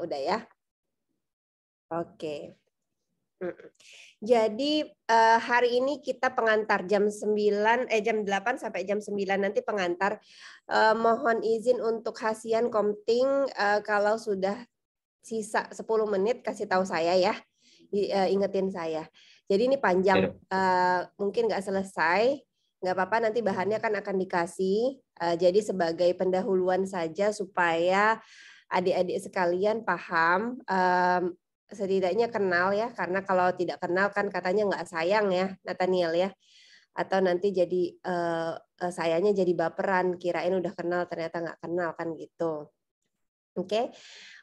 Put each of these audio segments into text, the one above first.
udah ya. Oke. Jadi eh, hari ini kita pengantar jam 9 eh jam 8 sampai jam 9 nanti pengantar. Eh, mohon izin untuk Hasian Komting eh, kalau sudah sisa 10 menit kasih tahu saya ya. ingetin saya. Jadi ini panjang ya. mungkin nggak selesai. Nggak apa-apa nanti bahannya kan akan dikasih. jadi sebagai pendahuluan saja supaya adik-adik sekalian paham, um, setidaknya kenal ya, karena kalau tidak kenal kan katanya nggak sayang ya, Nathaniel ya. Atau nanti jadi uh, sayanya jadi baperan, kirain udah kenal ternyata nggak kenal kan gitu. Oke, okay.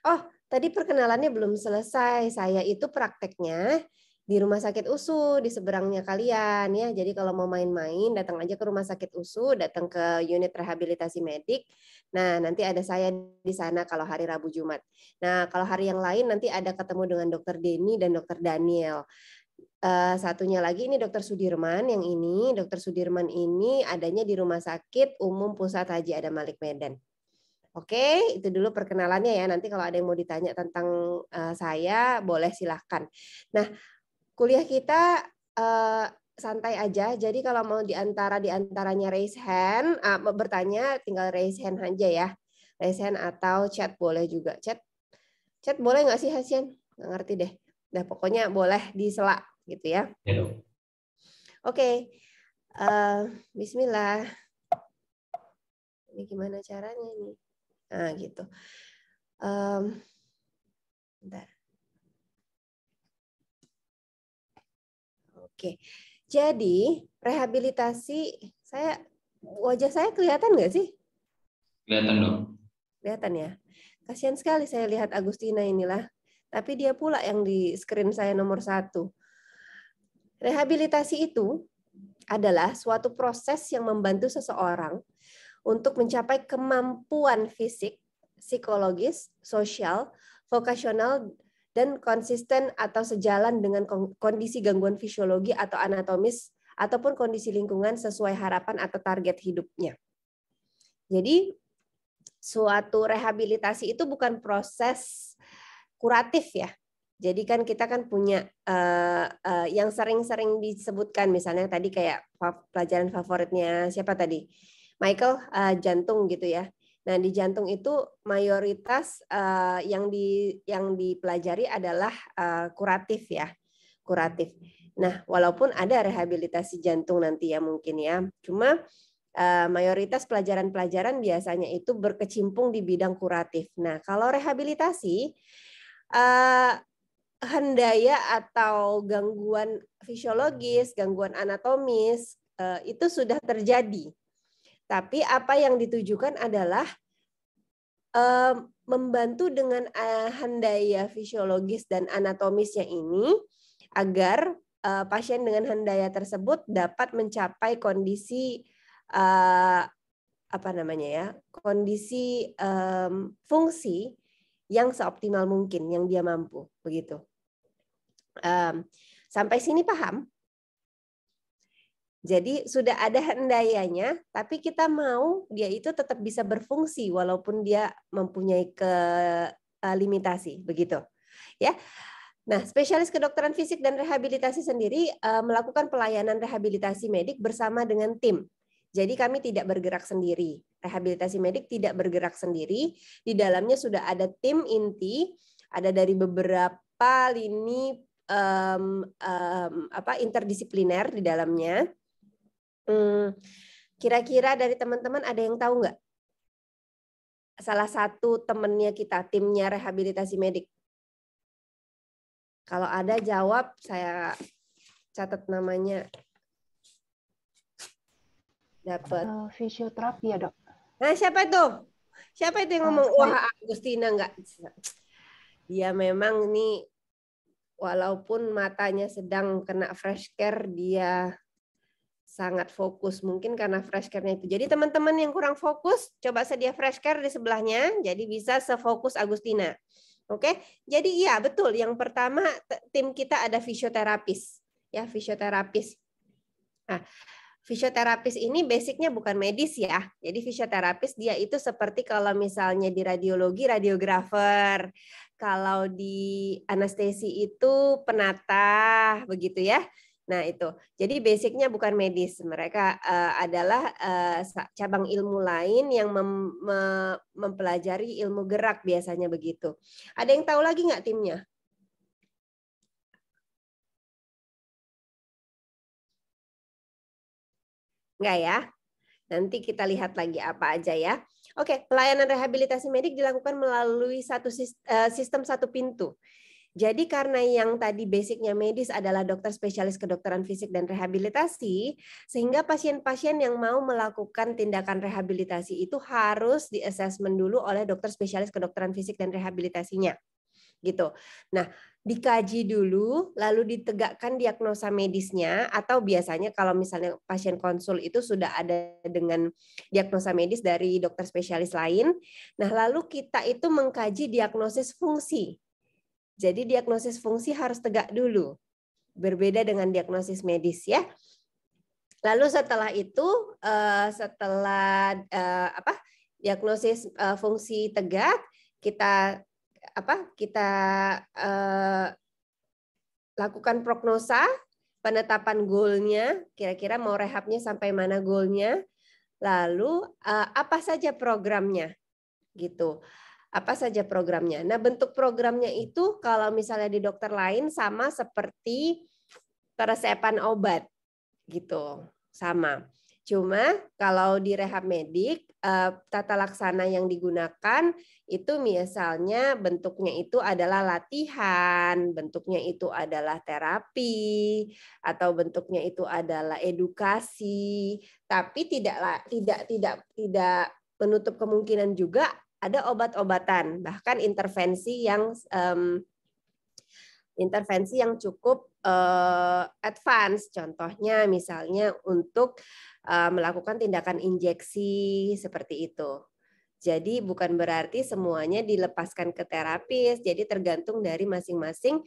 oh tadi perkenalannya belum selesai. Saya itu prakteknya di rumah sakit USU di seberangnya kalian ya. Jadi kalau mau main-main datang aja ke rumah sakit USU, datang ke unit rehabilitasi medik. Nah, nanti ada saya di sana kalau hari Rabu Jumat. Nah, kalau hari yang lain nanti ada ketemu dengan Dokter Denny dan Dokter Daniel. Eh, satunya lagi ini Dokter Sudirman yang ini Dokter Sudirman ini adanya di Rumah Sakit Umum Pusat Haji Adam Malik Medan. Oke, itu dulu perkenalannya ya. Nanti kalau ada yang mau ditanya tentang uh, saya, boleh silahkan. Nah, Kuliah kita uh, santai aja. Jadi kalau mau diantara diantaranya raise hand, uh, bertanya tinggal raise hand aja ya. Raise hand atau chat boleh juga. Chat chat boleh nggak sih Hasian? Nggak ngerti deh. Nah pokoknya boleh disela gitu ya. ya Oke. Okay. Uh, eh, Bismillah. Ini gimana caranya nih? Nah gitu. Um, bentar. Oke. Jadi, rehabilitasi saya wajah saya kelihatan nggak sih? Kelihatan dong. Kelihatan ya. Kasihan sekali saya lihat Agustina inilah. Tapi dia pula yang di screen saya nomor satu. Rehabilitasi itu adalah suatu proses yang membantu seseorang untuk mencapai kemampuan fisik, psikologis, sosial, vokasional, dan konsisten atau sejalan dengan kondisi gangguan fisiologi atau anatomis ataupun kondisi lingkungan sesuai harapan atau target hidupnya. Jadi suatu rehabilitasi itu bukan proses kuratif ya. Jadi kan kita kan punya uh, uh, yang sering-sering disebutkan misalnya tadi kayak pelajaran favoritnya siapa tadi? Michael uh, jantung gitu ya Nah, di jantung itu mayoritas uh, yang di yang dipelajari adalah uh, kuratif ya. Kuratif. Nah, walaupun ada rehabilitasi jantung nanti ya mungkin ya. Cuma uh, mayoritas pelajaran-pelajaran biasanya itu berkecimpung di bidang kuratif. Nah, kalau rehabilitasi uh, hendaya atau gangguan fisiologis, gangguan anatomis itu sudah terjadi tapi apa yang ditujukan adalah uh, membantu dengan uh, handaya fisiologis dan anatomisnya ini agar uh, pasien dengan handaya tersebut dapat mencapai kondisi uh, apa namanya ya kondisi um, fungsi yang seoptimal mungkin yang dia mampu begitu um, sampai sini paham jadi sudah ada hendayanya, tapi kita mau dia itu tetap bisa berfungsi walaupun dia mempunyai ke eh, limitasi, begitu. Ya. Nah, spesialis kedokteran fisik dan rehabilitasi sendiri uh, melakukan pelayanan rehabilitasi medik bersama dengan tim. Jadi kami tidak bergerak sendiri. Rehabilitasi medik tidak bergerak sendiri. Di dalamnya sudah ada tim inti, ada dari beberapa lini um, um, apa interdisipliner di dalamnya kira hmm. kira-kira dari teman-teman ada yang tahu nggak? Salah satu temennya kita, timnya rehabilitasi medik. Kalau ada jawab, saya catat namanya. Dapat. Uh, eh, fisioterapi ya dok. Nah siapa itu? Siapa itu yang ngomong? Wah Agustina nggak. Dia memang ini walaupun matanya sedang kena fresh care, dia sangat fokus mungkin karena fresh care-nya itu. Jadi teman-teman yang kurang fokus coba sedia fresh care di sebelahnya jadi bisa sefokus Agustina. Oke. Jadi iya betul yang pertama tim kita ada fisioterapis ya fisioterapis. Nah, fisioterapis ini basicnya bukan medis ya. Jadi fisioterapis dia itu seperti kalau misalnya di radiologi radiografer, kalau di anestesi itu penata begitu ya. Nah, itu. Jadi basicnya bukan medis. Mereka uh, adalah uh, cabang ilmu lain yang mem me mempelajari ilmu gerak biasanya begitu. Ada yang tahu lagi nggak timnya? Nggak ya? Nanti kita lihat lagi apa aja ya. Oke, pelayanan rehabilitasi medik dilakukan melalui satu eh, sistem satu pintu. Jadi karena yang tadi basicnya medis adalah dokter spesialis kedokteran fisik dan rehabilitasi, sehingga pasien-pasien yang mau melakukan tindakan rehabilitasi itu harus di assessment dulu oleh dokter spesialis kedokteran fisik dan rehabilitasinya. Gitu. Nah, dikaji dulu, lalu ditegakkan diagnosa medisnya, atau biasanya kalau misalnya pasien konsul itu sudah ada dengan diagnosa medis dari dokter spesialis lain. Nah, lalu kita itu mengkaji diagnosis fungsi jadi diagnosis fungsi harus tegak dulu. Berbeda dengan diagnosis medis ya. Lalu setelah itu eh, setelah eh, apa? diagnosis eh, fungsi tegak kita apa? kita lakukan prognosa penetapan goalnya, kira-kira mau rehabnya sampai mana goalnya, lalu apa saja programnya gitu apa saja programnya. Nah, bentuk programnya itu kalau misalnya di dokter lain sama seperti peresepan obat gitu, sama. Cuma kalau di rehab medik eh, tata laksana yang digunakan itu misalnya bentuknya itu adalah latihan, bentuknya itu adalah terapi atau bentuknya itu adalah edukasi, tapi tidak tidak tidak tidak menutup kemungkinan juga ada obat-obatan bahkan intervensi yang um, intervensi yang cukup uh, advance contohnya misalnya untuk uh, melakukan tindakan injeksi seperti itu jadi bukan berarti semuanya dilepaskan ke terapis jadi tergantung dari masing-masing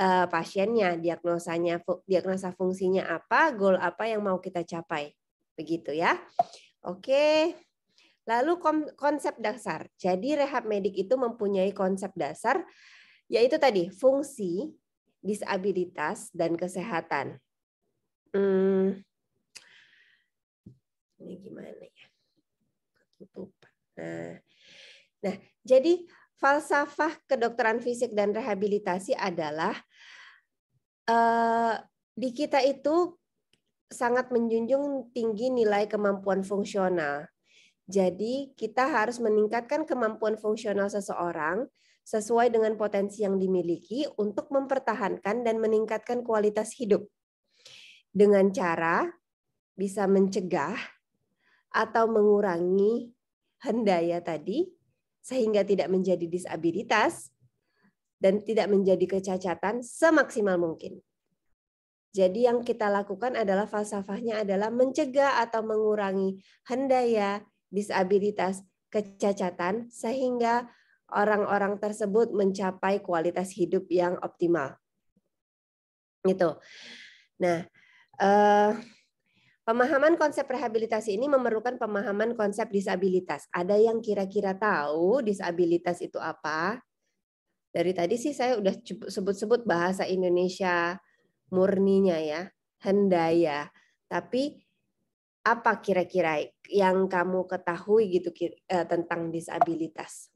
uh, pasiennya diagnosanya diagnosa fungsinya apa goal apa yang mau kita capai begitu ya oke okay. Lalu konsep dasar. Jadi rehab medik itu mempunyai konsep dasar yaitu tadi fungsi, disabilitas dan kesehatan. Hmm, ini gimana ya? Nah. nah, jadi falsafah kedokteran fisik dan rehabilitasi adalah eh, di kita itu sangat menjunjung tinggi nilai kemampuan fungsional jadi kita harus meningkatkan kemampuan fungsional seseorang sesuai dengan potensi yang dimiliki untuk mempertahankan dan meningkatkan kualitas hidup. Dengan cara bisa mencegah atau mengurangi hendaya tadi sehingga tidak menjadi disabilitas dan tidak menjadi kecacatan semaksimal mungkin. Jadi yang kita lakukan adalah falsafahnya adalah mencegah atau mengurangi hendaya disabilitas, kecacatan, sehingga orang-orang tersebut mencapai kualitas hidup yang optimal. Gitu. Nah, eh, Pemahaman konsep rehabilitasi ini memerlukan pemahaman konsep disabilitas. Ada yang kira-kira tahu disabilitas itu apa? Dari tadi sih saya udah sebut-sebut bahasa Indonesia murninya ya, hendaya. Tapi apa kira-kira yang kamu ketahui gitu uh, tentang disabilitas?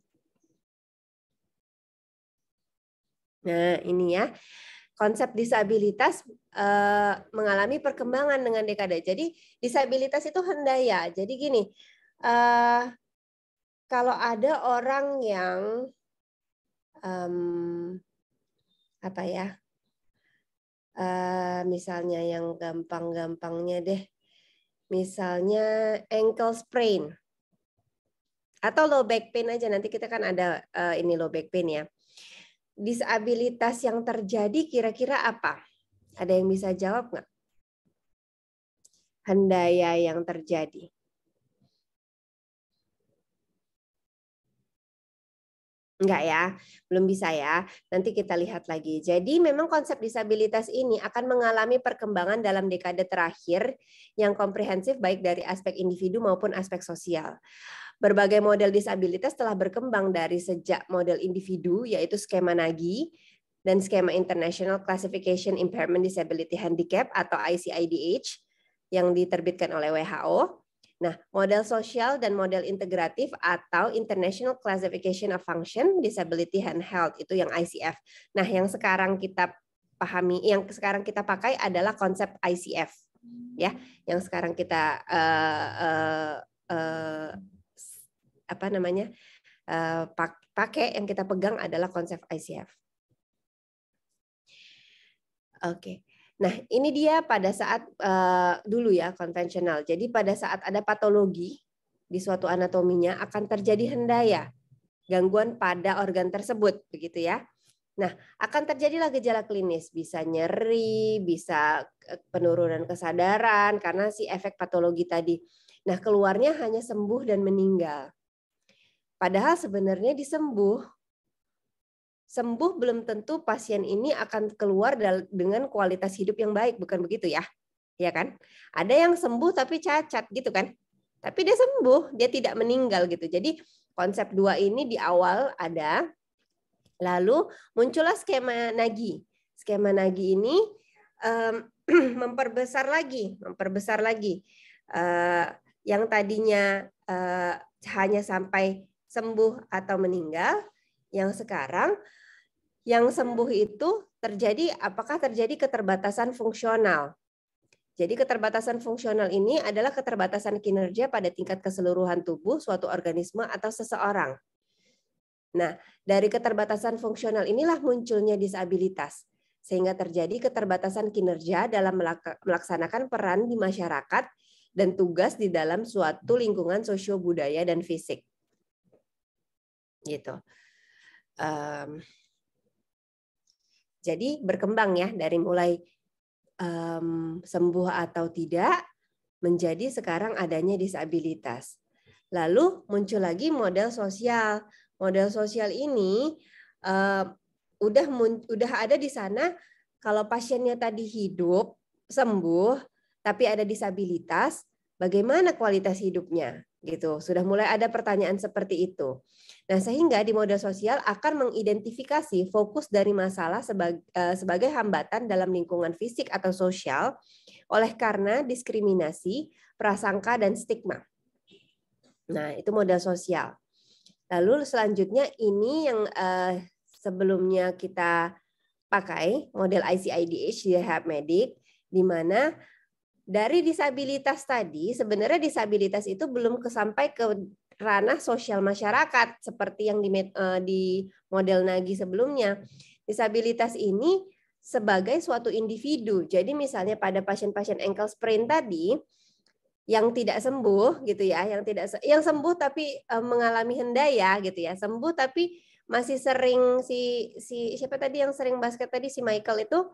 Nah, ini ya. Konsep disabilitas e, mengalami perkembangan dengan dekade. Jadi, disabilitas itu hendaya. Jadi gini, e, kalau ada orang yang e, apa ya? e, misalnya yang gampang-gampangnya deh misalnya ankle sprain atau low back pain aja nanti kita kan ada uh, ini low back pain ya. Disabilitas yang terjadi kira-kira apa? Ada yang bisa jawab nggak? Hendaya yang terjadi. Enggak ya, belum bisa ya. Nanti kita lihat lagi. Jadi memang konsep disabilitas ini akan mengalami perkembangan dalam dekade terakhir yang komprehensif baik dari aspek individu maupun aspek sosial. Berbagai model disabilitas telah berkembang dari sejak model individu yaitu skema Nagi dan skema International Classification Impairment Disability Handicap atau ICIDH yang diterbitkan oleh WHO Nah, model sosial dan model integratif atau International Classification of Function, Disability and Health itu yang ICF. Nah, yang sekarang kita pahami, yang sekarang kita pakai adalah konsep ICF, ya, yang sekarang kita uh, uh, uh, apa namanya uh, pakai yang kita pegang adalah konsep ICF. Oke, okay. Nah, ini dia pada saat uh, dulu ya konvensional. Jadi pada saat ada patologi di suatu anatominya akan terjadi hendaya, gangguan pada organ tersebut, begitu ya. Nah, akan terjadilah gejala klinis, bisa nyeri, bisa e, penurunan kesadaran karena si efek patologi tadi. Nah, keluarnya hanya sembuh dan meninggal. Padahal sebenarnya disembuh sembuh belum tentu pasien ini akan keluar dengan kualitas hidup yang baik, bukan begitu ya? Ya kan? Ada yang sembuh tapi cacat gitu kan? Tapi dia sembuh, dia tidak meninggal gitu. Jadi konsep dua ini di awal ada, lalu muncullah skema nagi. Skema nagi ini um, memperbesar lagi, memperbesar lagi. Uh, yang tadinya uh, hanya sampai sembuh atau meninggal, yang sekarang yang sembuh itu terjadi apakah terjadi keterbatasan fungsional? Jadi keterbatasan fungsional ini adalah keterbatasan kinerja pada tingkat keseluruhan tubuh suatu organisme atau seseorang. Nah, dari keterbatasan fungsional inilah munculnya disabilitas, sehingga terjadi keterbatasan kinerja dalam melaksanakan peran di masyarakat dan tugas di dalam suatu lingkungan sosio budaya dan fisik. Gitu um, jadi berkembang ya dari mulai um, sembuh atau tidak menjadi sekarang adanya disabilitas. Lalu muncul lagi model sosial. Model sosial ini um, udah udah ada di sana kalau pasiennya tadi hidup sembuh tapi ada disabilitas, bagaimana kualitas hidupnya? gitu. Sudah mulai ada pertanyaan seperti itu. Nah, sehingga di model sosial akan mengidentifikasi fokus dari masalah sebagai, eh, sebagai hambatan dalam lingkungan fisik atau sosial oleh karena diskriminasi, prasangka dan stigma. Nah, itu model sosial. Lalu selanjutnya ini yang eh, sebelumnya kita pakai model ICIDH di Medic di mana dari disabilitas tadi sebenarnya disabilitas itu belum sampai ke ranah sosial masyarakat seperti yang di, eh, di model Nagi sebelumnya. Disabilitas ini sebagai suatu individu. Jadi misalnya pada pasien-pasien ankle sprain tadi yang tidak sembuh gitu ya, yang tidak yang sembuh tapi eh, mengalami hendaya gitu ya. Sembuh tapi masih sering si si siapa tadi yang sering basket tadi si Michael itu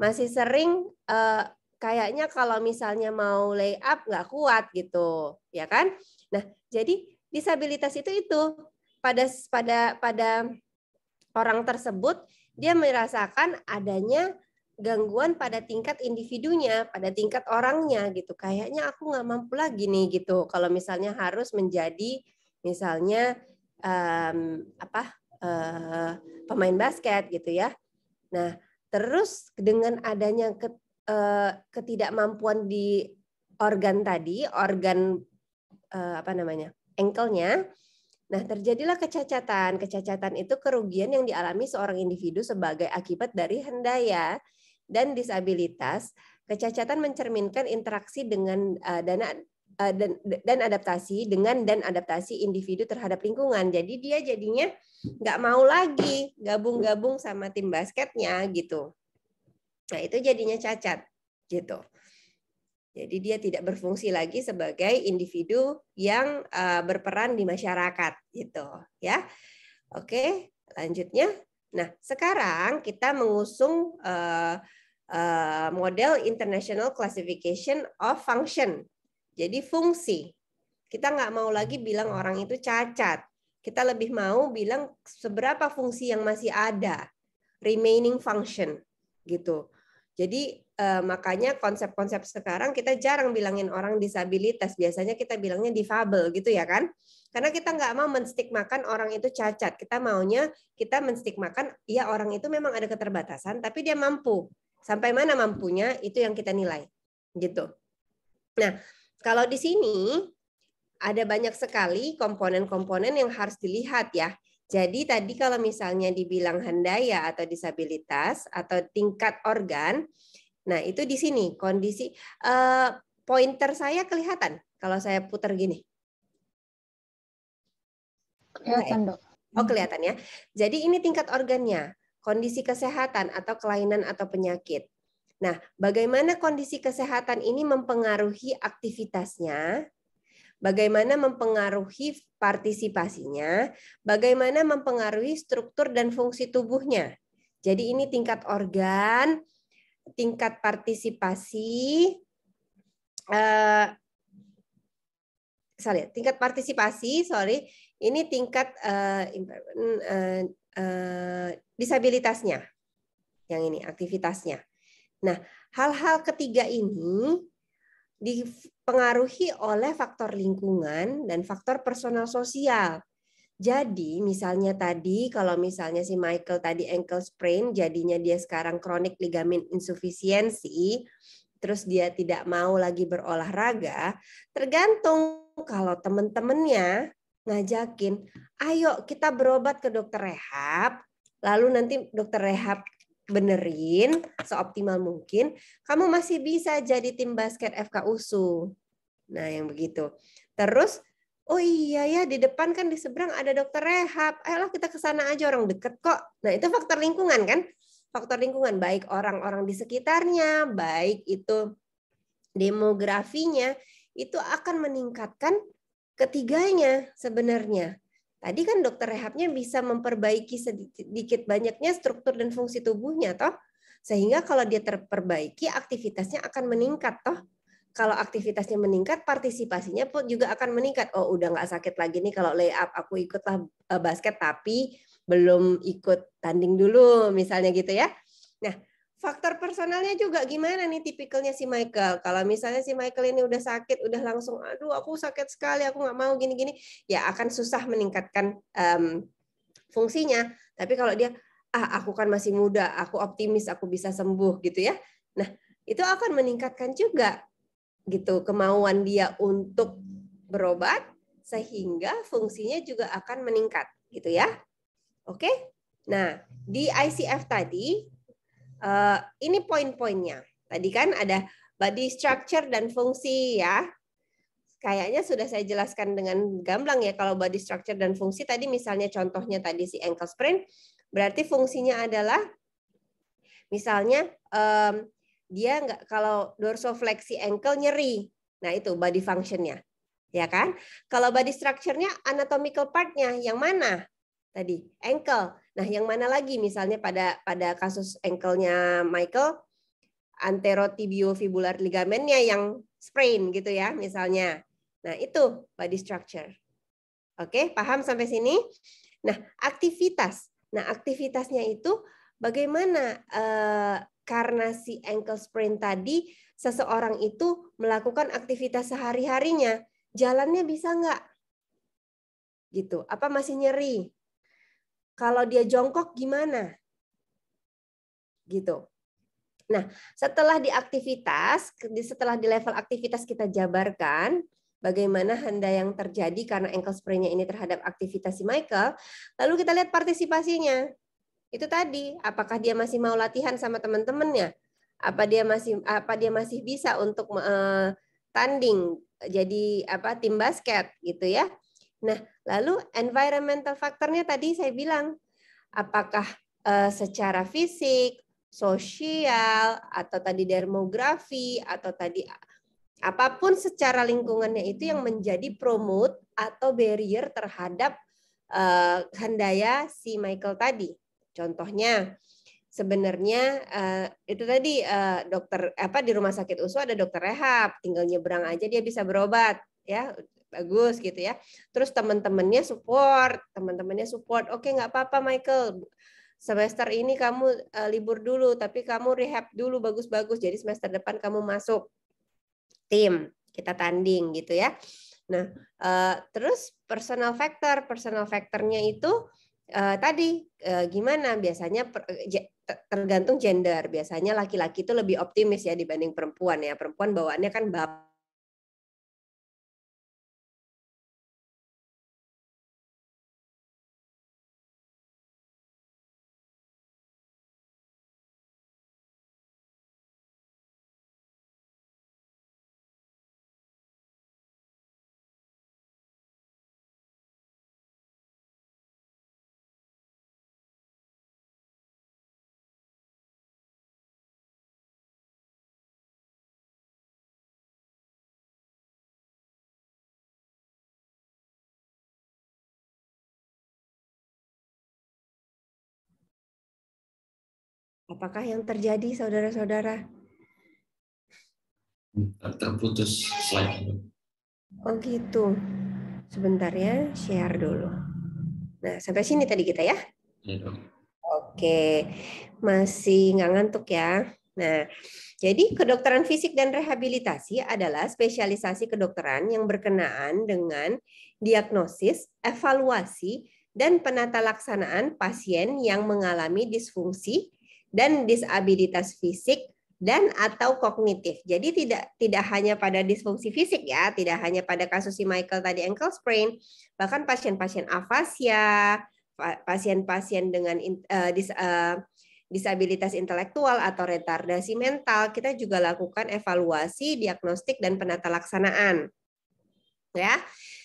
masih sering uh, kayaknya kalau misalnya mau lay up nggak kuat gitu, ya kan? Nah, jadi disabilitas itu itu pada pada pada orang tersebut dia merasakan adanya gangguan pada tingkat individunya, pada tingkat orangnya gitu. Kayaknya aku nggak mampu lagi nih gitu. Kalau misalnya harus menjadi misalnya um, apa uh, pemain basket gitu ya. Nah terus dengan adanya eh, ketidakmampuan di organ tadi, organ eh, apa namanya, engkelnya. Nah, terjadilah kecacatan. Kecacatan itu kerugian yang dialami seorang individu sebagai akibat dari hendaya dan disabilitas. Kecacatan mencerminkan interaksi dengan uh, eh, dana eh, dan, dan adaptasi dengan dan adaptasi individu terhadap lingkungan. Jadi dia jadinya nggak mau lagi gabung-gabung sama tim basketnya gitu. Nah, itu jadinya cacat gitu. Jadi dia tidak berfungsi lagi sebagai individu yang uh, berperan di masyarakat gitu, ya. Oke, lanjutnya. Nah, sekarang kita mengusung uh, uh, model International Classification of Function. Jadi fungsi. Kita nggak mau lagi bilang orang itu cacat. Kita lebih mau bilang seberapa fungsi yang masih ada, remaining function gitu. Jadi eh, makanya konsep-konsep sekarang kita jarang bilangin orang disabilitas, biasanya kita bilangnya difabel gitu ya kan? Karena kita nggak mau menstigmakan orang itu cacat, kita maunya kita menstigmakan ya orang itu memang ada keterbatasan, tapi dia mampu. Sampai mana mampunya itu yang kita nilai, gitu. Nah, kalau di sini ada banyak sekali komponen-komponen yang harus dilihat ya. Jadi tadi kalau misalnya dibilang handaya atau disabilitas atau tingkat organ, nah itu di sini kondisi uh, pointer saya kelihatan kalau saya putar gini. Kelihatan dok. Oh kelihatan ya. Jadi ini tingkat organnya, kondisi kesehatan atau kelainan atau penyakit. Nah, bagaimana kondisi kesehatan ini mempengaruhi aktivitasnya, bagaimana mempengaruhi partisipasinya, bagaimana mempengaruhi struktur dan fungsi tubuhnya. Jadi ini tingkat organ, tingkat partisipasi, eh, sorry, tingkat partisipasi, sorry, ini tingkat eh, eh, eh, disabilitasnya, yang ini aktivitasnya. Nah, hal-hal ketiga ini dipengaruhi oleh faktor lingkungan dan faktor personal sosial. Jadi misalnya tadi kalau misalnya si Michael tadi ankle sprain jadinya dia sekarang kronik ligamen insufisiensi terus dia tidak mau lagi berolahraga tergantung kalau temen-temennya ngajakin ayo kita berobat ke dokter rehab lalu nanti dokter rehab benerin seoptimal mungkin, kamu masih bisa jadi tim basket FK USU. Nah, yang begitu. Terus, oh iya ya, di depan kan di seberang ada dokter rehab. Ayolah kita ke sana aja orang deket kok. Nah, itu faktor lingkungan kan? Faktor lingkungan, baik orang-orang di sekitarnya, baik itu demografinya, itu akan meningkatkan ketiganya sebenarnya. Tadi kan dokter rehabnya bisa memperbaiki sedikit banyaknya struktur dan fungsi tubuhnya toh. Sehingga kalau dia terperbaiki aktivitasnya akan meningkat toh. Kalau aktivitasnya meningkat, partisipasinya pun juga akan meningkat. Oh, udah nggak sakit lagi nih kalau lay-up aku ikutlah eh, basket tapi belum ikut tanding dulu misalnya gitu ya. Nah, faktor personalnya juga gimana nih tipikalnya si Michael. Kalau misalnya si Michael ini udah sakit, udah langsung, aduh aku sakit sekali, aku nggak mau gini-gini, ya akan susah meningkatkan um, fungsinya. Tapi kalau dia, ah aku kan masih muda, aku optimis, aku bisa sembuh gitu ya. Nah itu akan meningkatkan juga gitu kemauan dia untuk berobat sehingga fungsinya juga akan meningkat gitu ya. Oke. Nah, di ICF tadi Uh, ini poin-poinnya. Tadi kan ada body structure dan fungsi ya. Kayaknya sudah saya jelaskan dengan gamblang ya kalau body structure dan fungsi tadi misalnya contohnya tadi si ankle sprain berarti fungsinya adalah misalnya um, dia nggak kalau dorsofleksi ankle nyeri. Nah, itu body functionnya. Ya kan? Kalau body structure-nya anatomical part-nya yang mana? tadi ankle. Nah, yang mana lagi misalnya pada pada kasus ankle-nya Michael anterotibiofibular ligamennya yang sprain gitu ya misalnya. Nah, itu body structure. Oke, paham sampai sini? Nah, aktivitas. Nah, aktivitasnya itu bagaimana eh, karena si ankle sprain tadi seseorang itu melakukan aktivitas sehari-harinya, jalannya bisa nggak? Gitu. Apa masih nyeri? Kalau dia jongkok gimana? Gitu. Nah, setelah di aktivitas, setelah di level aktivitas kita jabarkan bagaimana handa yang terjadi karena ankle sprain-nya ini terhadap aktivitas si Michael, lalu kita lihat partisipasinya. Itu tadi, apakah dia masih mau latihan sama teman-temannya? Apa dia masih apa dia masih bisa untuk uh, tanding jadi apa tim basket gitu ya? Nah, lalu environmental faktornya tadi saya bilang, apakah uh, secara fisik, sosial, atau tadi demografi, atau tadi apapun secara lingkungannya itu yang menjadi promote atau barrier terhadap uh, eh, handaya si Michael tadi. Contohnya sebenarnya uh, itu tadi uh, dokter apa di rumah sakit USU ada dokter rehab, tinggal nyebrang aja dia bisa berobat ya bagus gitu ya. Terus teman-temannya support, teman-temannya support. Oke, nggak apa-apa Michael. Semester ini kamu eh, libur dulu, tapi kamu rehab dulu bagus-bagus. Jadi semester depan kamu masuk tim, kita tanding gitu ya. Nah, eh, terus personal factor, personal factornya itu eh, tadi gimana? Biasanya tergantung gender. Biasanya laki-laki itu lebih optimis ya dibanding perempuan ya. Perempuan bawaannya kan bapak Apakah yang terjadi, saudara-saudara? Terputus slide. Oh gitu. Sebentar ya, share dulu. Nah, sampai sini tadi kita ya? Iya, Oke, masih nggak ngantuk ya? Nah, jadi kedokteran fisik dan rehabilitasi adalah spesialisasi kedokteran yang berkenaan dengan diagnosis, evaluasi, dan penata laksanaan pasien yang mengalami disfungsi dan disabilitas fisik dan atau kognitif. Jadi tidak tidak hanya pada disfungsi fisik ya, tidak hanya pada kasus si Michael tadi ankle sprain, bahkan pasien-pasien afasia, pasien-pasien dengan uh, dis, uh, disabilitas intelektual atau retardasi mental, kita juga lakukan evaluasi, diagnostik dan penata laksanaan. Ya.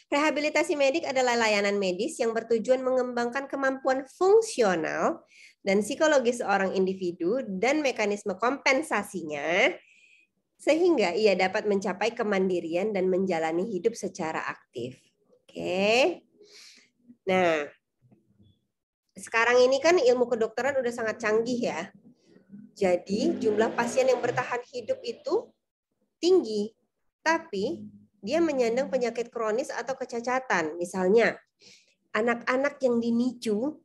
Rehabilitasi medik adalah layanan medis yang bertujuan mengembangkan kemampuan fungsional dan psikologis seorang individu dan mekanisme kompensasinya sehingga ia dapat mencapai kemandirian dan menjalani hidup secara aktif. Oke. Okay. Nah, sekarang ini kan ilmu kedokteran udah sangat canggih ya. Jadi jumlah pasien yang bertahan hidup itu tinggi, tapi dia menyandang penyakit kronis atau kecacatan. Misalnya, anak-anak yang dinicu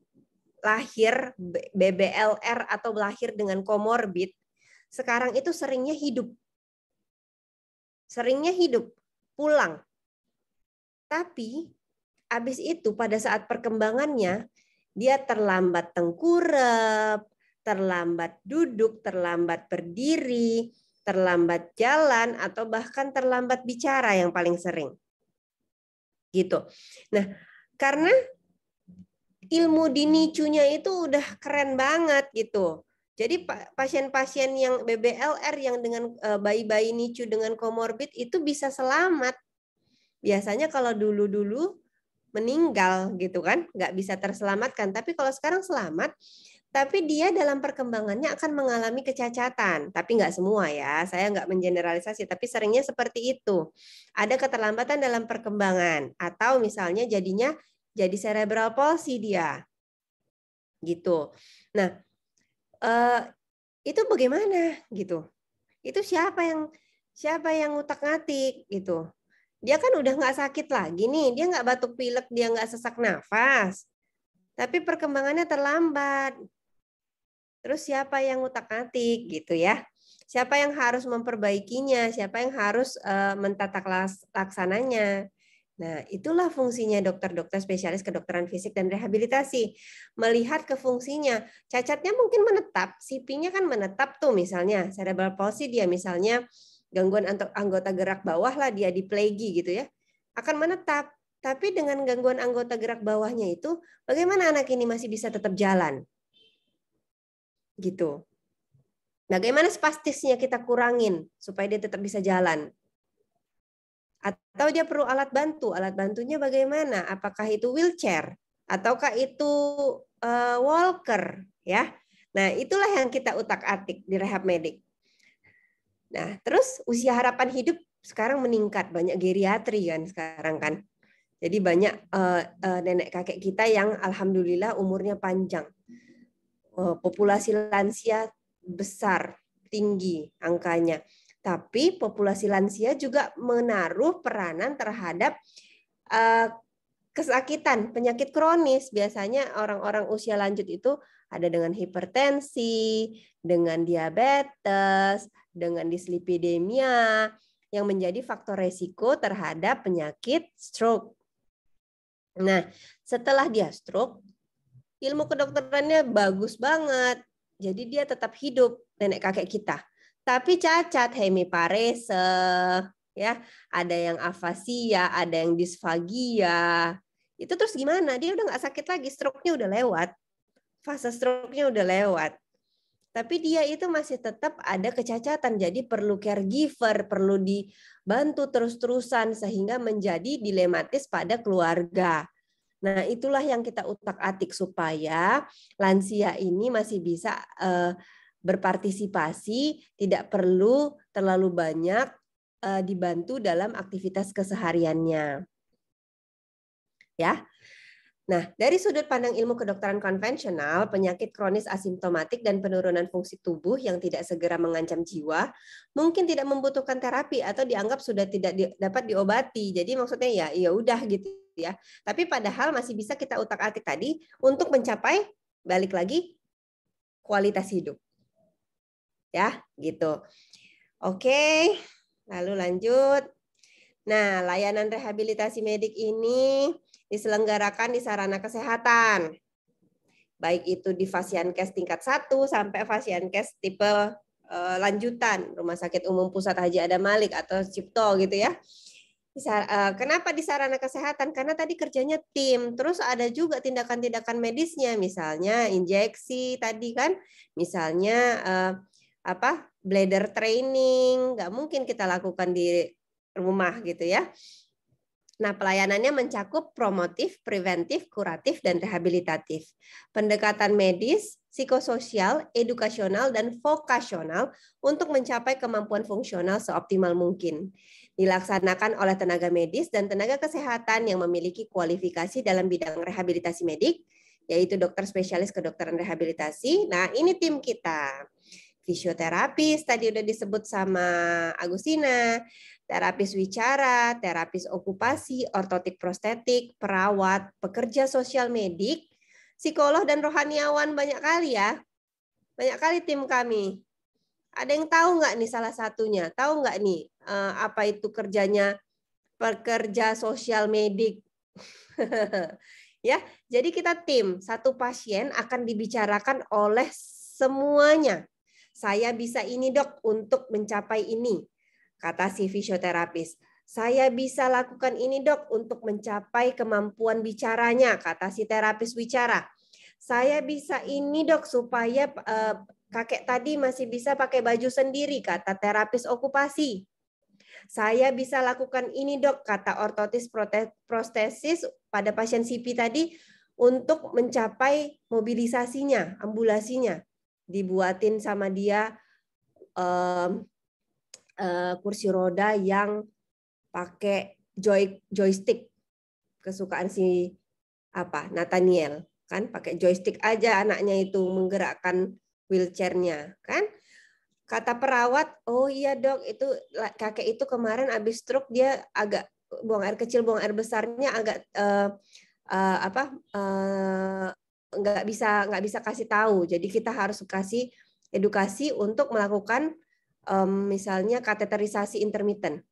lahir BBLR atau lahir dengan komorbid sekarang itu seringnya hidup. Seringnya hidup, pulang. Tapi habis itu pada saat perkembangannya dia terlambat tengkurap, terlambat duduk, terlambat berdiri, terlambat jalan atau bahkan terlambat bicara yang paling sering. Gitu. Nah, karena ilmu di NICU-nya itu udah keren banget gitu. Jadi pasien-pasien yang BBLR yang dengan e, bayi-bayi nicu dengan komorbid itu bisa selamat. Biasanya kalau dulu-dulu meninggal gitu kan, nggak bisa terselamatkan. Tapi kalau sekarang selamat, tapi dia dalam perkembangannya akan mengalami kecacatan. Tapi nggak semua ya, saya nggak mengeneralisasi, tapi seringnya seperti itu. Ada keterlambatan dalam perkembangan, atau misalnya jadinya jadi cerebral palsy dia. Gitu. Nah, uh, itu bagaimana gitu? Itu siapa yang siapa yang ngutak ngatik gitu? Dia kan udah nggak sakit lagi nih, dia nggak batuk pilek, dia nggak sesak nafas. Tapi perkembangannya terlambat. Terus siapa yang ngutak ngatik, gitu ya? Siapa yang harus memperbaikinya? Siapa yang harus uh, eh, mentata laksananya? Nah, itulah fungsinya dokter-dokter spesialis kedokteran fisik dan rehabilitasi. Melihat ke fungsinya, cacatnya mungkin menetap, CP-nya kan menetap tuh misalnya, cerebral palsy dia misalnya gangguan anggota gerak bawah lah dia diplegi gitu ya. Akan menetap, tapi dengan gangguan anggota gerak bawahnya itu, bagaimana anak ini masih bisa tetap jalan? Gitu. Bagaimana spastisnya kita kurangin supaya dia tetap bisa jalan? atau dia perlu alat bantu. Alat bantunya bagaimana? Apakah itu wheelchair ataukah itu uh, walker ya? Nah, itulah yang kita utak-atik di rehab medik. Nah, terus usia harapan hidup sekarang meningkat, banyak geriatri kan sekarang kan. Jadi banyak uh, uh, nenek kakek kita yang alhamdulillah umurnya panjang. Uh, populasi lansia besar, tinggi angkanya. Tapi populasi lansia juga menaruh peranan terhadap eh, kesakitan, penyakit kronis. Biasanya orang-orang usia lanjut itu ada dengan hipertensi, dengan diabetes, dengan dislipidemia yang menjadi faktor resiko terhadap penyakit stroke. Nah, setelah dia stroke, ilmu kedokterannya bagus banget. Jadi dia tetap hidup nenek kakek kita tapi cacat hemiparese ya ada yang afasia ada yang disfagia itu terus gimana dia udah nggak sakit lagi stroke-nya udah lewat fase stroke-nya udah lewat tapi dia itu masih tetap ada kecacatan jadi perlu caregiver perlu dibantu terus-terusan sehingga menjadi dilematis pada keluarga Nah, itulah yang kita utak-atik supaya lansia ini masih bisa uh, berpartisipasi, tidak perlu terlalu banyak eh, dibantu dalam aktivitas kesehariannya. Ya. Nah, dari sudut pandang ilmu kedokteran konvensional, penyakit kronis asimptomatik dan penurunan fungsi tubuh yang tidak segera mengancam jiwa mungkin tidak membutuhkan terapi atau dianggap sudah tidak di, dapat diobati. Jadi maksudnya ya ya udah gitu ya. Tapi padahal masih bisa kita utak-atik tadi untuk mencapai balik lagi kualitas hidup ya gitu. Oke, lalu lanjut. Nah, layanan rehabilitasi medik ini diselenggarakan di sarana kesehatan. Baik itu di Fasiankes tingkat 1 sampai Fasiankes tipe e, lanjutan, Rumah Sakit Umum Pusat Haji Adam Malik atau Cipto gitu ya. Eh, kenapa di sarana kesehatan? Karena tadi kerjanya tim, terus ada juga tindakan-tindakan medisnya, misalnya injeksi tadi kan, misalnya eh, apa bladder training nggak mungkin kita lakukan di rumah gitu ya Nah, pelayanannya mencakup promotif, preventif, kuratif, dan rehabilitatif. Pendekatan medis, psikososial, edukasional, dan vokasional untuk mencapai kemampuan fungsional seoptimal mungkin. Dilaksanakan oleh tenaga medis dan tenaga kesehatan yang memiliki kualifikasi dalam bidang rehabilitasi medik, yaitu dokter spesialis kedokteran rehabilitasi. Nah, ini tim kita fisioterapis tadi udah disebut sama Agusina, terapis wicara, terapis okupasi, ortotik prostetik, perawat, pekerja sosial medik, psikolog dan rohaniawan banyak kali ya. Banyak kali tim kami. Ada yang tahu nggak nih salah satunya? Tahu nggak nih eh, apa itu kerjanya pekerja sosial medik? ya, jadi kita tim satu pasien akan dibicarakan oleh semuanya saya bisa ini dok untuk mencapai ini, kata si fisioterapis. Saya bisa lakukan ini dok untuk mencapai kemampuan bicaranya, kata si terapis bicara. Saya bisa ini dok supaya eh, kakek tadi masih bisa pakai baju sendiri, kata terapis okupasi. Saya bisa lakukan ini dok, kata ortotis protesis pada pasien CP tadi untuk mencapai mobilisasinya, ambulasinya dibuatin sama dia um, uh, kursi roda yang pakai joy joystick kesukaan si apa Nathaniel kan pakai joystick aja anaknya itu menggerakkan wheelchairnya kan kata perawat oh iya dok itu kakek itu kemarin abis stroke dia agak buang air kecil buang air besarnya agak uh, uh, apa uh, nggak bisa nggak bisa kasih tahu. Jadi kita harus kasih edukasi untuk melakukan um, misalnya kateterisasi intermittent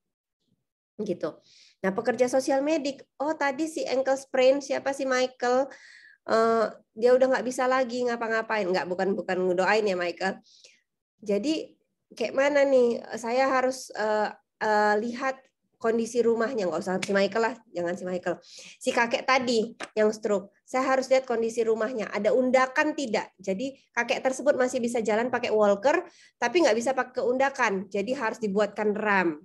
gitu. Nah pekerja sosial medik, oh tadi si ankle sprain siapa si Michael uh, dia udah nggak bisa lagi ngapa-ngapain, nggak bukan bukan ngedoain ya Michael. Jadi kayak mana nih saya harus uh, uh, lihat kondisi rumahnya nggak usah si Michael lah jangan si Michael si kakek tadi yang stroke saya harus lihat kondisi rumahnya. Ada undakan tidak? Jadi kakek tersebut masih bisa jalan pakai walker, tapi nggak bisa pakai undakan. Jadi harus dibuatkan ram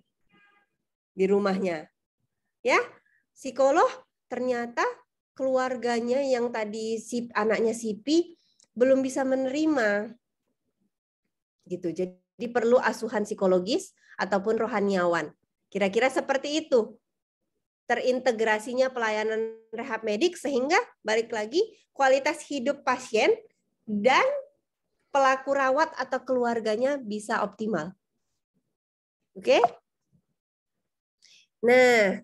di rumahnya. Ya, psikolog ternyata keluarganya yang tadi si anaknya Sipi belum bisa menerima gitu. Jadi perlu asuhan psikologis ataupun rohaniawan. Kira-kira seperti itu terintegrasinya pelayanan rehab medik sehingga balik lagi kualitas hidup pasien dan pelaku rawat atau keluarganya bisa optimal. Oke? Okay? Nah,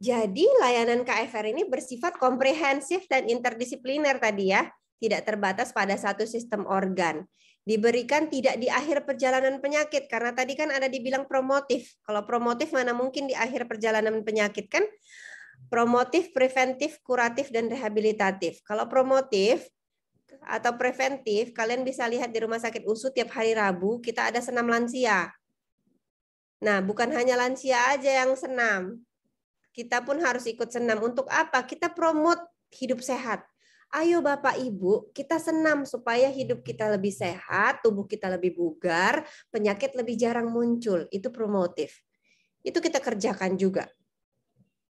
jadi layanan KFR ini bersifat komprehensif dan interdisipliner tadi ya, tidak terbatas pada satu sistem organ diberikan tidak di akhir perjalanan penyakit karena tadi kan ada dibilang promotif. Kalau promotif mana mungkin di akhir perjalanan penyakit kan? Promotif, preventif, kuratif dan rehabilitatif. Kalau promotif atau preventif, kalian bisa lihat di Rumah Sakit usut tiap hari Rabu kita ada senam lansia. Nah, bukan hanya lansia aja yang senam. Kita pun harus ikut senam. Untuk apa? Kita promote hidup sehat Ayo Bapak Ibu, kita senam supaya hidup kita lebih sehat, tubuh kita lebih bugar, penyakit lebih jarang muncul. Itu promotif. Itu kita kerjakan juga.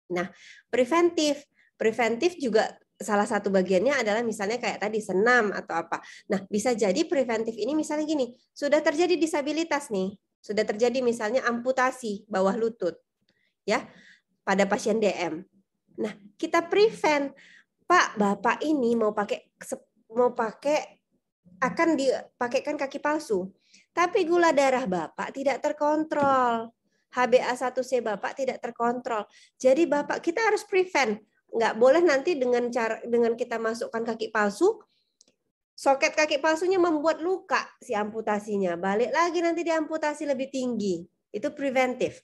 Nah, preventif. Preventif juga salah satu bagiannya adalah misalnya kayak tadi senam atau apa. Nah, bisa jadi preventif ini misalnya gini, sudah terjadi disabilitas nih, sudah terjadi misalnya amputasi bawah lutut. Ya, pada pasien DM. Nah, kita prevent Pak, Bapak ini mau pakai mau pakai akan dipakaikan kaki palsu. Tapi gula darah Bapak tidak terkontrol. HbA1c Bapak tidak terkontrol. Jadi Bapak kita harus prevent. Enggak boleh nanti dengan cara dengan kita masukkan kaki palsu, soket kaki palsunya membuat luka si amputasinya. Balik lagi nanti diamputasi lebih tinggi. Itu preventif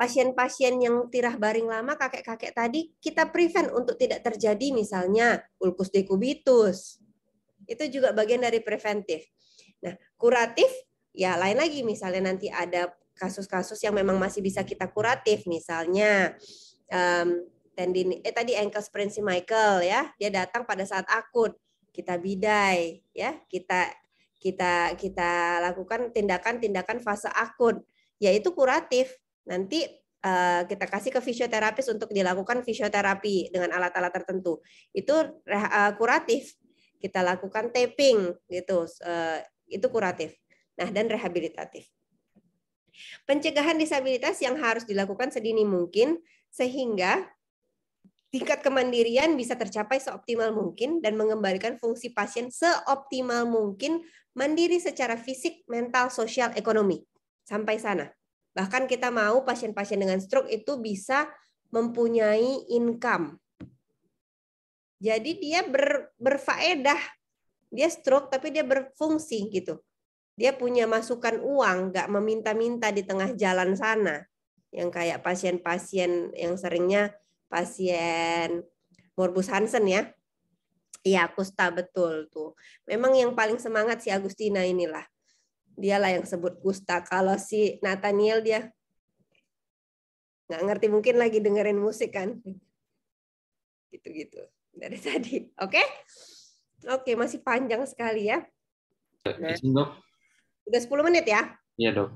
pasien-pasien yang tirah baring lama kakek-kakek tadi kita prevent untuk tidak terjadi misalnya ulkus dekubitus. Itu juga bagian dari preventif. Nah, kuratif ya lain lagi misalnya nanti ada kasus-kasus yang memang masih bisa kita kuratif misalnya um, tendin eh tadi ankle sprain si Michael ya, dia datang pada saat akut. Kita bidai ya, kita kita kita lakukan tindakan-tindakan fase akut yaitu kuratif Nanti uh, kita kasih ke fisioterapis untuk dilakukan fisioterapi dengan alat-alat tertentu. Itu uh, kuratif. Kita lakukan taping gitu. Uh, itu kuratif. Nah, dan rehabilitatif. Pencegahan disabilitas yang harus dilakukan sedini mungkin sehingga tingkat kemandirian bisa tercapai seoptimal mungkin dan mengembalikan fungsi pasien seoptimal mungkin mandiri secara fisik, mental, sosial, ekonomi. Sampai sana. Bahkan kita mau pasien-pasien dengan stroke itu bisa mempunyai income. Jadi dia ber, berfaedah. Dia stroke tapi dia berfungsi gitu. Dia punya masukan uang, nggak meminta-minta di tengah jalan sana. Yang kayak pasien-pasien yang seringnya pasien Morbus Hansen ya. Iya, Kusta betul tuh. Memang yang paling semangat si Agustina inilah dialah yang sebut kusta. Kalau si Nathaniel dia nggak ngerti mungkin lagi dengerin musik kan. Gitu-gitu dari tadi. Oke? Okay? Oke, okay, masih panjang sekali ya. Sudah udah 10 menit ya? Iya, Dok.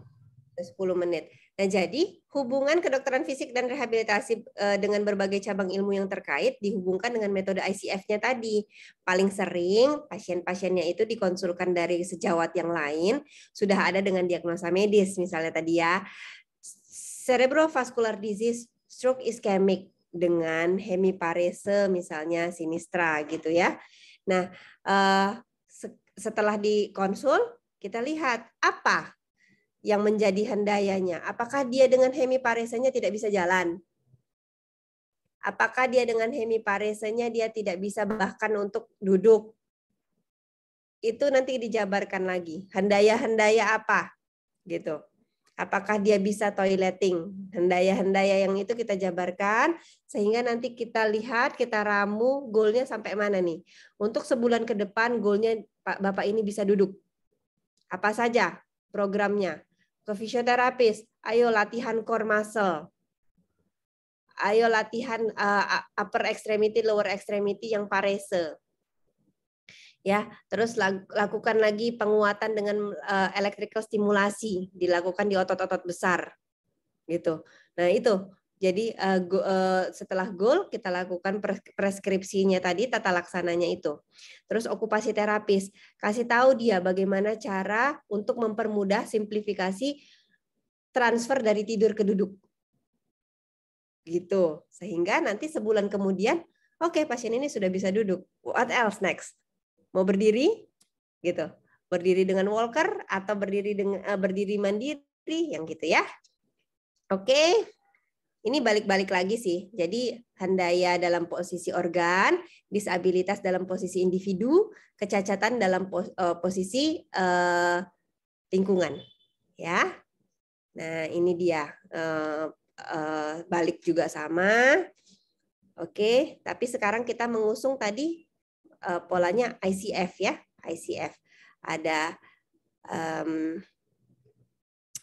Udah 10 menit. Nah, jadi hubungan kedokteran fisik dan rehabilitasi eh, dengan berbagai cabang ilmu yang terkait dihubungkan dengan metode ICF-nya tadi. Paling sering pasien-pasiennya itu dikonsulkan dari sejawat yang lain, sudah ada dengan diagnosa medis misalnya tadi ya. Cerebrovascular disease, stroke ischemic dengan hemiparese misalnya sinistra gitu ya. Nah, eh, setelah dikonsul kita lihat apa yang menjadi hendayanya? Apakah dia dengan hemiparesanya tidak bisa jalan? Apakah dia dengan hemiparesanya dia tidak bisa bahkan untuk duduk? Itu nanti dijabarkan lagi. Hendaya-hendaya apa? Gitu. Apakah dia bisa toileting? Hendaya-hendaya yang itu kita jabarkan sehingga nanti kita lihat, kita ramu goalnya sampai mana nih. Untuk sebulan ke depan goalnya Pak Bapak ini bisa duduk. Apa saja programnya? ke fisioterapis, ayo latihan core muscle. Ayo latihan uh, upper extremity, lower extremity yang parese. Ya, terus lakukan lagi penguatan dengan uh, electrical stimulasi dilakukan di otot-otot besar. Gitu. Nah, itu jadi uh, go, uh, setelah goal kita lakukan preskripsinya tadi tata laksananya itu. Terus okupasi terapis, kasih tahu dia bagaimana cara untuk mempermudah simplifikasi transfer dari tidur ke duduk. Gitu. Sehingga nanti sebulan kemudian, oke okay, pasien ini sudah bisa duduk. What else next? Mau berdiri? Gitu. Berdiri dengan walker atau berdiri dengan eh, berdiri mandiri yang gitu ya. Oke. Okay. Ini balik-balik lagi sih. Jadi handaya dalam posisi organ, disabilitas dalam posisi individu, kecacatan dalam eh, posisi eh, lingkungan. Ya. Nah, ini dia eh, balik juga sama. Oke, tapi sekarang kita mengusung tadi polanya ICF ya, ICF. Ada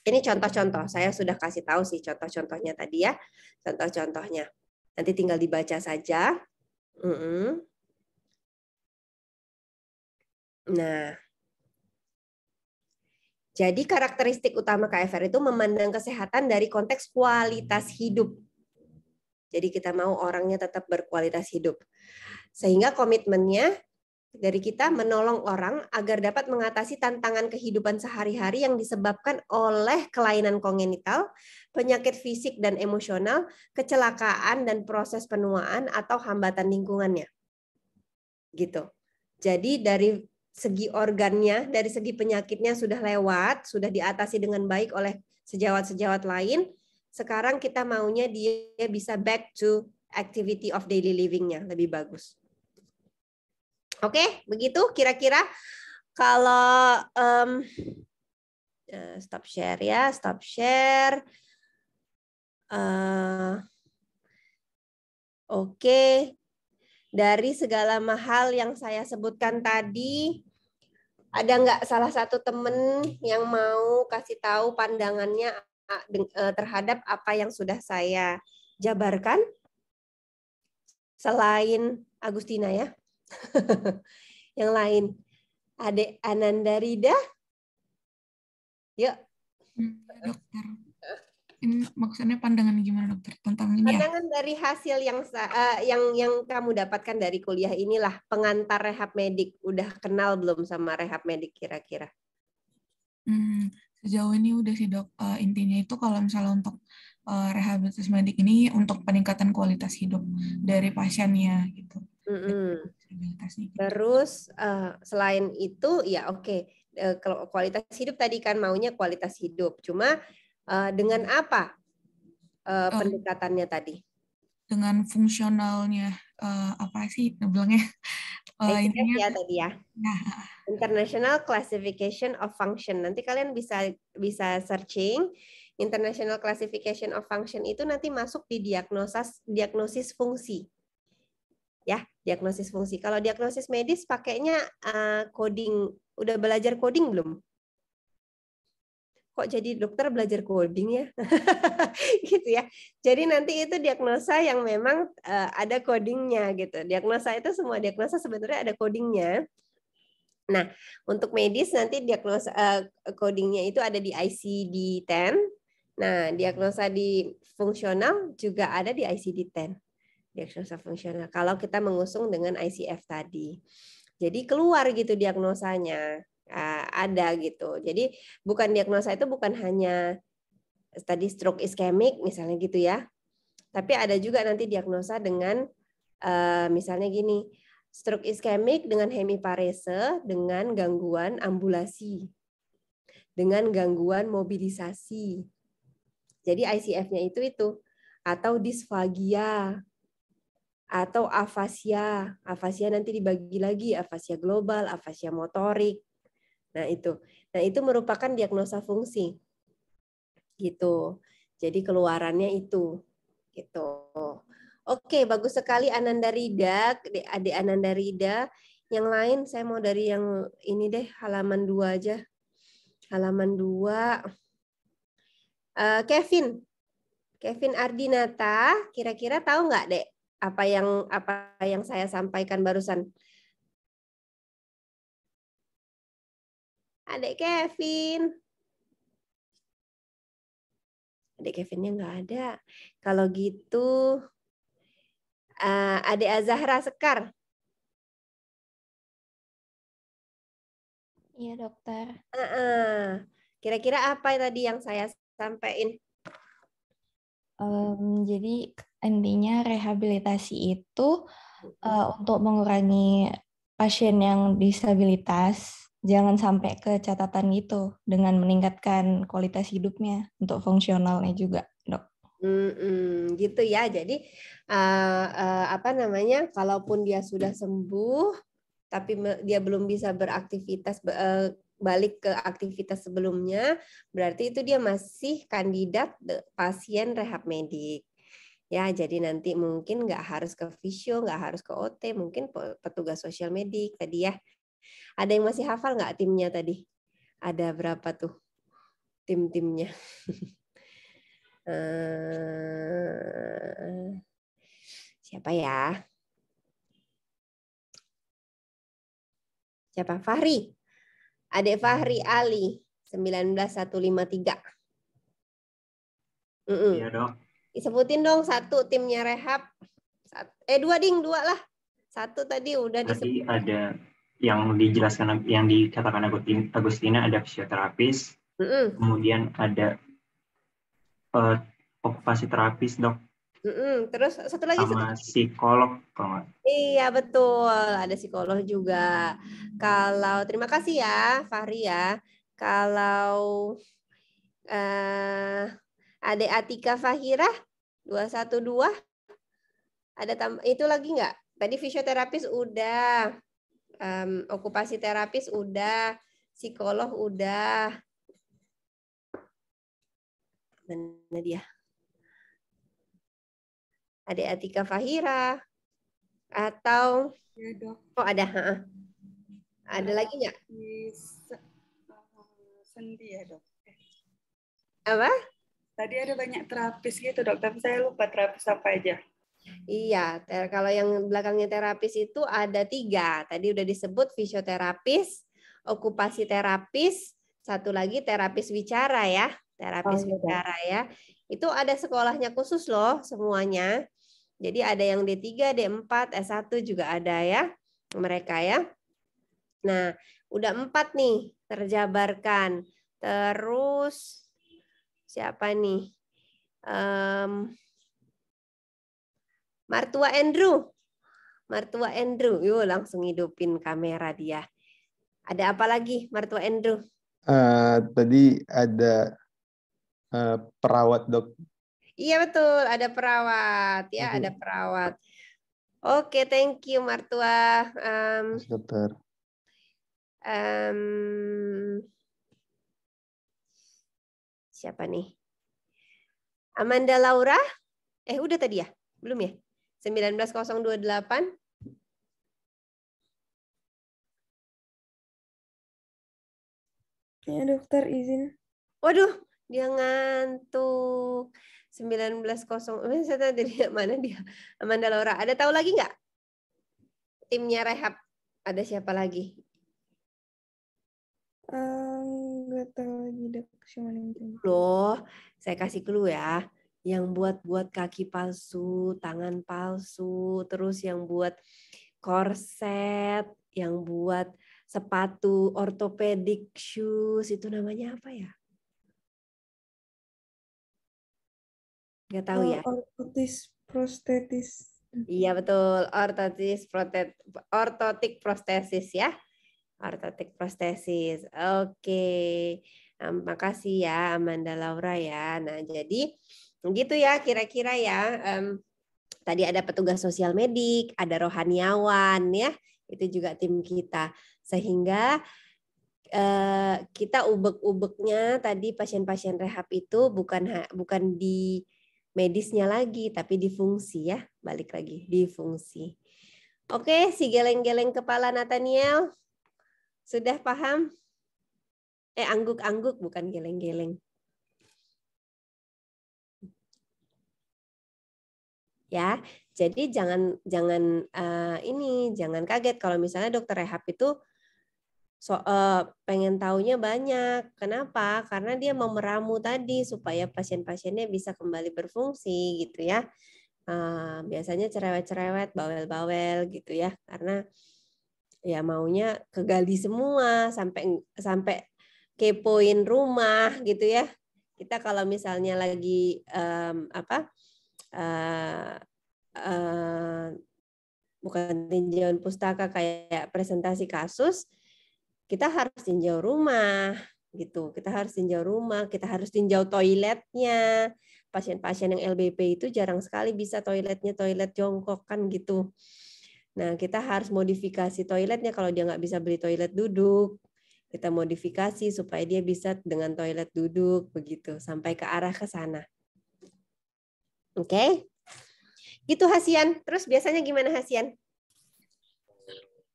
ini contoh-contoh, saya sudah kasih tahu sih contoh-contohnya tadi ya. Contoh-contohnya. Nanti tinggal dibaca saja. Mm -mm. Nah, jadi karakteristik utama KFR itu memandang kesehatan dari konteks kualitas hidup. Jadi kita mau orangnya tetap berkualitas hidup. Sehingga komitmennya dari kita menolong orang agar dapat mengatasi tantangan kehidupan sehari-hari yang disebabkan oleh kelainan kongenital, penyakit fisik dan emosional, kecelakaan dan proses penuaan atau hambatan lingkungannya. Gitu. Jadi dari segi organnya, dari segi penyakitnya sudah lewat, sudah diatasi dengan baik oleh sejawat-sejawat lain. Sekarang kita maunya dia bisa back to activity of daily living-nya lebih bagus. Oke, okay? begitu kira-kira kalau um, stop share ya, stop share. Uh, Oke, okay. dari segala hal yang saya sebutkan tadi, ada nggak salah satu temen yang mau kasih tahu pandangannya eh, terhadap apa yang sudah saya jabarkan? Selain Agustina ya. yang lain. Adik Ananda Rida. Yuk. Hmm, dokter. Ini maksudnya pandangan gimana dokter tentang ini? Ya? Pandangan ya? dari hasil yang uh, yang yang kamu dapatkan dari kuliah inilah pengantar rehab medik. Udah kenal belum sama rehab medik kira-kira? Hmm, sejauh ini udah sih dok. Uh, intinya itu kalau misalnya untuk uh, rehabilitasi medik ini untuk peningkatan kualitas hidup dari pasiennya gitu mm-hmm. terus uh, selain itu ya oke okay. uh, eh, kalau kualitas hidup tadi kan maunya kualitas hidup cuma uh, dengan apa uh, oh. pendekatannya tadi dengan fungsionalnya uh, apa sih bilangnya uh, ini ya tadi ya nah. International Classification of Function nanti kalian bisa bisa searching International Classification of Function itu nanti masuk di diagnosis diagnosis fungsi ya diagnosis fungsi. Kalau diagnosis medis pakainya eh, coding. Udah belajar coding belum? Kok jadi dokter belajar coding ya? gitu ya. Jadi nanti itu diagnosa yang memang eh, ada codingnya gitu. Diagnosa itu semua diagnosa sebenarnya ada codingnya. Nah, untuk medis nanti diagnosa eh, codingnya itu ada di ICD-10. Nah, diagnosa di fungsional juga ada di ICD-10 diagnosa fungsional. Nah, kalau kita mengusung dengan ICF tadi. Jadi keluar gitu diagnosanya. Ah, ada gitu. Jadi bukan diagnosa itu bukan hanya tadi stroke iskemik misalnya gitu ya. Tapi ada juga nanti diagnosa dengan eh, misalnya gini, stroke iskemik dengan hemiparese dengan gangguan ambulasi dengan gangguan mobilisasi. Jadi ICF-nya itu itu atau disfagia atau afasia. Afasia nanti dibagi lagi afasia global, afasia motorik. Nah, itu. Nah, itu merupakan diagnosa fungsi. Gitu. Jadi keluarannya itu gitu. Oke, bagus sekali Ananda Rida, adik Ananda Rida. Yang lain saya mau dari yang ini deh, halaman 2 aja. Halaman 2. Eh, Kevin, Kevin Ardinata, kira-kira tahu nggak dek apa yang apa yang saya sampaikan barusan. Adik Kevin. Adik Kevinnya nggak ada. Kalau gitu, uh, Adik Azahra Sekar. Iya dokter. Uh -uh. Kira-kira apa tadi yang saya sampaikan? Um, jadi intinya rehabilitasi itu uh, untuk mengurangi pasien yang disabilitas jangan sampai ke catatan itu dengan meningkatkan kualitas hidupnya untuk fungsionalnya juga dok. Mm-mm, gitu ya. Jadi uh, uh, apa namanya? Kalaupun dia sudah sembuh, tapi dia belum bisa beraktivitas uh, balik ke aktivitas sebelumnya, berarti itu dia masih kandidat pasien rehab medik. Ya, jadi nanti mungkin nggak harus ke fisio, nggak harus ke OT, mungkin petugas sosial medik tadi ya. Ada yang masih hafal nggak timnya tadi? Ada berapa tuh tim-timnya? Eh, siapa ya? Siapa? Fahri. Adik hmm. Fahri Ali 19153. Mm -mm. Iya dong. Disebutin dong satu timnya rehab. eh dua ding dua lah. Satu tadi udah tadi disebutin. ada yang dijelaskan yang dikatakan Agustina ada fisioterapis. Mm -mm. Kemudian ada uh, okupasi terapis dok Mm-mm. Terus satu lagi sama satu... psikolog kalau Iya betul, ada psikolog juga. Kalau terima kasih ya Fahri ya. Kalau uh, eh, ada Atika Fahira 212 ada tam- itu lagi nggak? Tadi fisioterapis udah, um, okupasi terapis udah, psikolog udah. Mana dia? Ada Atika Fahira atau ya, dok. oh ada ha ada lagi nggak eh, sendi ya dok apa tadi ada banyak terapis gitu dok tapi saya lupa terapis apa aja Iya, kalau yang belakangnya terapis itu ada tiga. Tadi udah disebut fisioterapis, okupasi terapis, satu lagi terapis bicara ya, terapis oh, bicara iya, ya. Itu ada sekolahnya khusus loh semuanya. Jadi ada yang D3, D4, S1 juga ada ya mereka ya. Nah, udah empat nih terjabarkan. Terus siapa nih? Um, Martua Andrew. Martua Andrew, yuk langsung hidupin kamera dia. Ada apa lagi Martua Andrew? Uh, tadi ada uh, perawat dok Iya betul, ada perawat ya, ada perawat. Oke, thank you Martua. Um, Dokter. Um, siapa nih? Amanda Laura? Eh, udah tadi ya? Belum ya? 19028. Ya, dokter izin. Waduh, dia ngantuk. 1900. Eh, saya tadi mana dia Amanda Laura ada tahu lagi nggak timnya Rehab ada siapa lagi nggak um, tahu lagi dok cuma yang loh saya kasih clue ya yang buat buat kaki palsu tangan palsu terus yang buat korset yang buat sepatu ortopedik shoes itu namanya apa ya Gak tahu oh, ya. Ortotis prostetis. Iya betul, ortotis protet ortotik prostesis ya. Ortotik prostesis. Oke. Um, makasih ya Amanda Laura ya. Nah, jadi gitu ya kira-kira ya. Um, tadi ada petugas sosial medik, ada rohaniawan ya. Itu juga tim kita. Sehingga Uh, kita ubek-ubeknya tadi pasien-pasien rehab itu bukan bukan di medisnya lagi, tapi di fungsi ya. Balik lagi, di fungsi. Oke, si geleng-geleng kepala Nathaniel. Sudah paham? Eh, angguk-angguk bukan geleng-geleng. Ya, jadi jangan jangan uh, ini jangan kaget kalau misalnya dokter rehab itu so, uh, pengen tahunya banyak. Kenapa? Karena dia memeramu tadi supaya pasien-pasiennya bisa kembali berfungsi gitu ya. Uh, biasanya cerewet-cerewet, bawel-bawel gitu ya, karena ya maunya kegali semua sampai sampai kepoin rumah gitu ya. Kita kalau misalnya lagi um, apa uh, uh, bukan tinjauan pustaka kayak presentasi kasus, kita harus tinjau rumah gitu. Kita harus tinjau rumah, kita harus tinjau toiletnya. Pasien-pasien yang LBP itu jarang sekali bisa toiletnya toilet jongkok kan gitu. Nah, kita harus modifikasi toiletnya kalau dia nggak bisa beli toilet duduk. Kita modifikasi supaya dia bisa dengan toilet duduk begitu sampai ke arah ke sana. Oke. Okay? Itu Hasian. Terus biasanya gimana Hasian?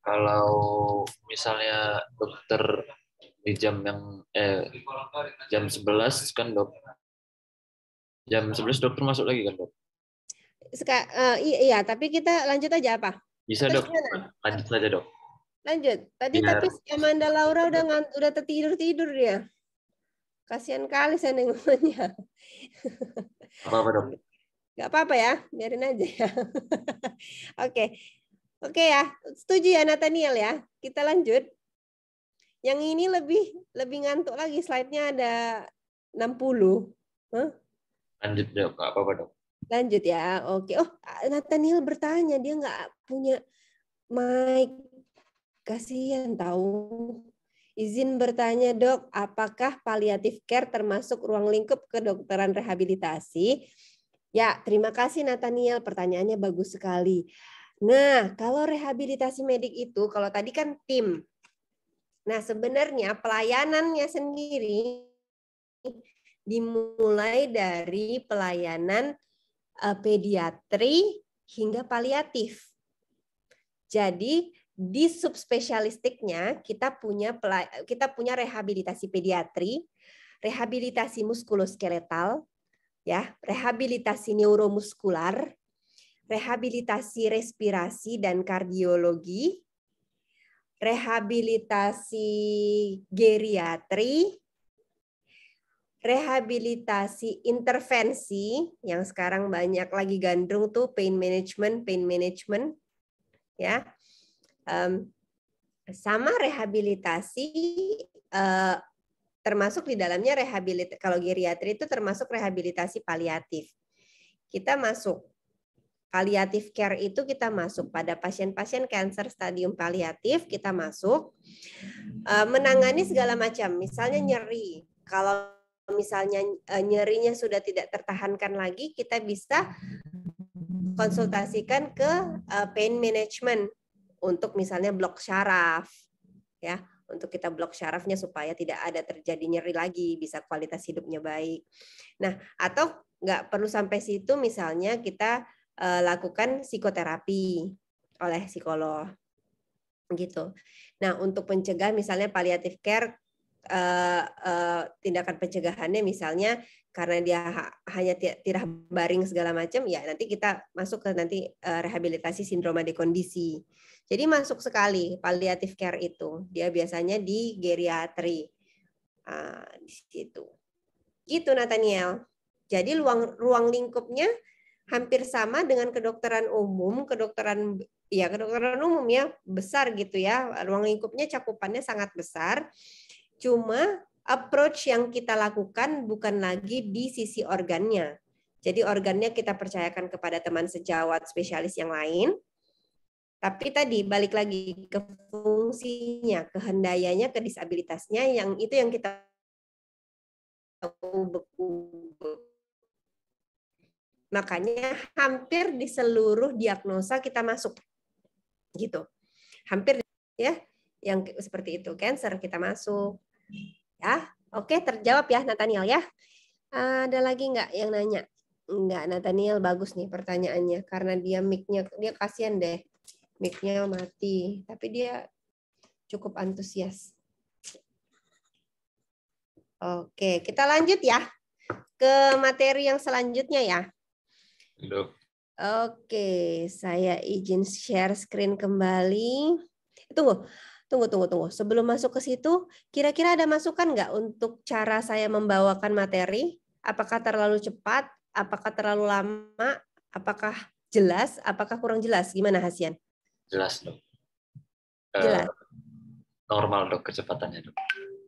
kalau misalnya dokter di jam yang eh jam 11 kan dok jam 11 dokter masuk lagi kan dok uh, iya tapi kita lanjut aja apa bisa Terus dok gimana? lanjut saja dok lanjut tadi Biar. tapi si Amanda Laura udah ngan, udah tertidur tidur dia kasihan kali saya nengoknya apa apa dok Gak apa-apa ya, biarin aja ya. Oke, okay. Oke ya, setuju ya Nathaniel ya. Kita lanjut. Yang ini lebih lebih ngantuk lagi. Slide-nya ada 60. Huh? Lanjut dok, nggak apa-apa dok. Lanjut ya, oke. Oh, Nathaniel bertanya, dia nggak punya mic. Kasihan tahu. Izin bertanya dok, apakah paliatif care termasuk ruang lingkup kedokteran rehabilitasi? Ya, terima kasih Nathaniel. Pertanyaannya bagus sekali. Nah, kalau rehabilitasi medik itu, kalau tadi kan tim. Nah, sebenarnya pelayanannya sendiri dimulai dari pelayanan eh, pediatri hingga paliatif. Jadi di subspesialistiknya kita punya kita punya rehabilitasi pediatri, rehabilitasi muskuloskeletal, ya, rehabilitasi neuromuskular, rehabilitasi respirasi dan kardiologi, rehabilitasi geriatri, rehabilitasi intervensi yang sekarang banyak lagi gandrung tuh pain management, pain management, ya, um, sama rehabilitasi uh, termasuk di dalamnya rehabilitasi kalau geriatri itu termasuk rehabilitasi paliatif. Kita masuk Paliatif care itu kita masuk pada pasien-pasien kanker stadium paliatif kita masuk eh, menangani segala macam, misalnya nyeri. Kalau misalnya eh, nyerinya sudah tidak tertahankan lagi, kita bisa konsultasikan ke eh, pain management untuk misalnya blok syaraf, ya, untuk kita blok syarafnya supaya tidak ada terjadi nyeri lagi, bisa kualitas hidupnya baik. Nah, atau nggak perlu sampai situ, misalnya kita uh, lakukan psikoterapi oleh psikolog gitu. Nah, untuk pencegah misalnya paliatif care uh, uh, tindakan pencegahannya misalnya karena dia ha hanya tirah baring segala macam ya nanti kita masuk ke nanti uh, rehabilitasi sindroma dekondisi. Jadi masuk sekali palliative care itu. Dia biasanya di geriatri. Uh, di situ. Gitu Nathaniel. Jadi ruang ruang lingkupnya hampir sama dengan kedokteran umum, kedokteran ya kedokteran umum ya besar gitu ya. Ruang lingkupnya cakupannya sangat besar. Cuma approach yang kita lakukan bukan lagi di sisi organnya. Jadi organnya kita percayakan kepada teman sejawat spesialis yang lain. Tapi tadi balik lagi ke fungsinya, kehendayanya, ke disabilitasnya yang itu yang kita ubek-ubek Makanya hampir di seluruh diagnosa kita masuk. Gitu. Hampir ya yang seperti itu cancer kita masuk. Ya. Oke, terjawab ya Nathaniel ya. Eh, ada lagi nggak yang nanya? nggak Nathaniel bagus nih pertanyaannya karena dia mic dia kasihan deh. Mic-nya mati, tapi dia cukup antusias. Oke, kita lanjut ya ke materi yang selanjutnya ya. Indo. Oke, saya izin share screen kembali. Tunggu, tunggu, tunggu, tunggu. Sebelum masuk ke situ, kira-kira ada masukan nggak untuk cara saya membawakan materi? Apakah terlalu cepat? Apakah terlalu lama? Apakah jelas? Apakah kurang jelas? Gimana Hasian? Jelas dok. Eh, jelas. Uh, normal dok kecepatannya dok.